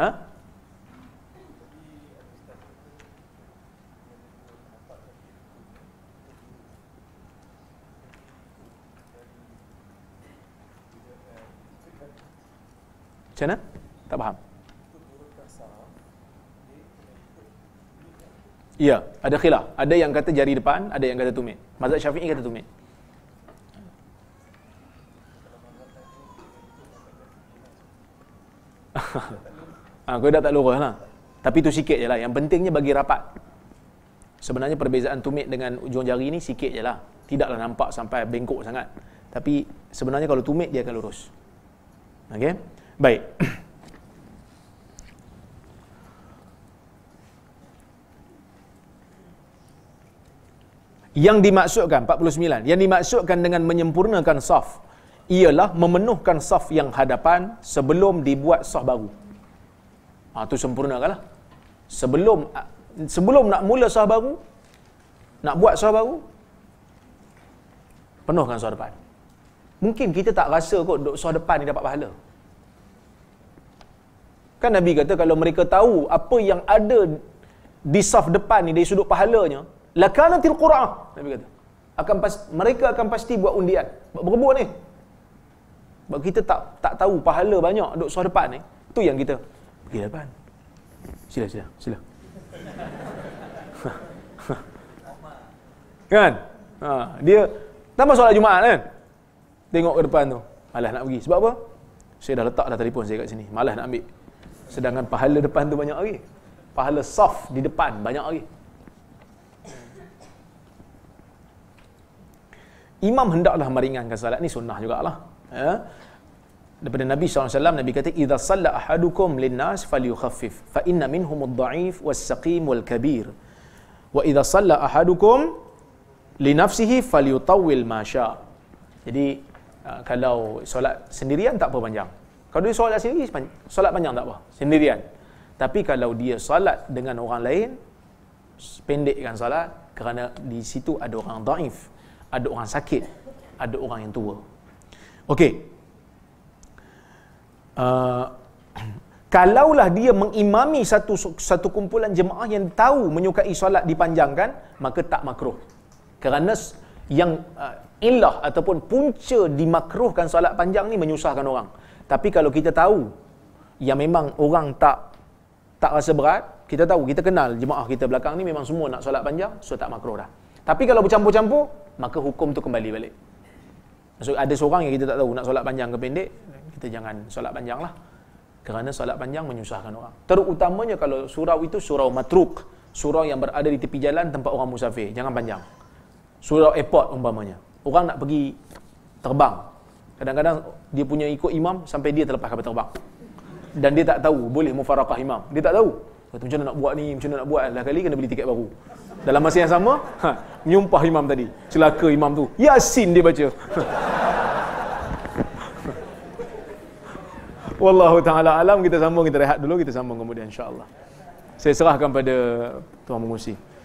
ha Macam mana? Tak faham. Ya, ada khilaf. Ada yang kata jari depan, ada yang kata tumit. Mazhab Syafi'i kata tumit. ha, kau dah tak lurus lah. Tapi tu sikit je lah. Yang pentingnya bagi rapat. Sebenarnya perbezaan tumit dengan ujung jari ni sikit je lah. Tidaklah nampak sampai bengkok sangat. Tapi sebenarnya kalau tumit dia akan lurus. Okay? Baik. Yang dimaksudkan 49, yang dimaksudkan dengan menyempurnakan saf ialah memenuhkan saf yang hadapan sebelum dibuat saf baru. Ah ha, tu sempurnakanlah. Sebelum ah, sebelum nak mula saf baru, nak buat saf baru, penuhkan saf depan. Mungkin kita tak rasa kot duk saf depan ni dapat pahala. Kan Nabi kata kalau mereka tahu apa yang ada di saf depan ni dari sudut pahalanya, lakanatil qura'ah. Nabi kata. Akan pas, mereka akan pasti buat undian. Buat berebut ni. Sebab kita tak tak tahu pahala banyak duduk saf depan ni. Tu yang kita pergi depan. Sila sila sila. kan? Ha, dia tambah solat Jumaat kan. Tengok ke depan tu. Malas nak pergi. Sebab apa? Saya dah letak dah telefon saya kat sini. Malas nak ambil Sedangkan pahala depan tu banyak lagi. Pahala soft di depan banyak lagi. Imam hendaklah meringankan salat ni sunnah jugalah. Ya. Daripada Nabi SAW, Nabi kata, إِذَا صَلَّ أَحَدُكُمْ لِلنَّاسِ فَلْيُخَفِّفْ فَإِنَّ مِنْهُمُ الضَّعِيفُ وَالسَّقِيمُ وَالْكَبِيرُ وَإِذَا صَلَّ أَحَدُكُمْ لِنَفْسِهِ فَلْيُطَوِّلْ مَا شَاءُ Jadi, uh, kalau solat sendirian tak apa panjang. Kalau dia solat sendiri, solat panjang tak apa. Sendirian. Tapi kalau dia solat dengan orang lain, pendekkan solat kerana di situ ada orang daif. Ada orang sakit. Ada orang yang tua. Okey. Uh, kalaulah dia mengimami satu satu kumpulan jemaah yang tahu menyukai solat dipanjangkan, maka tak makruh. Kerana yang uh, illah ataupun punca dimakruhkan solat panjang ni menyusahkan orang. Tapi kalau kita tahu yang memang orang tak tak rasa berat, kita tahu, kita kenal jemaah kita belakang ni memang semua nak solat panjang, so tak makruh dah. Tapi kalau bercampur-campur, maka hukum tu kembali balik. Maksud, ada seorang yang kita tak tahu nak solat panjang ke pendek, kita jangan solat panjang lah. Kerana solat panjang menyusahkan orang. Terutamanya kalau surau itu surau matruk. Surau yang berada di tepi jalan tempat orang musafir. Jangan panjang. Surau airport umpamanya. Orang nak pergi terbang. Kadang-kadang dia punya ikut imam sampai dia terlepas kapal terbang. Dan dia tak tahu boleh mufarakah imam. Dia tak tahu. Kata, macam mana nak buat ni, macam mana nak buat. Lah kali kena beli tiket baru. Dalam masa yang sama, ha, menyumpah imam tadi. Celaka imam tu. Yasin dia baca. Wallahu ta'ala alam. Kita sambung, kita rehat dulu. Kita sambung kemudian insyaAllah. Saya serahkan pada Tuan Mengusi.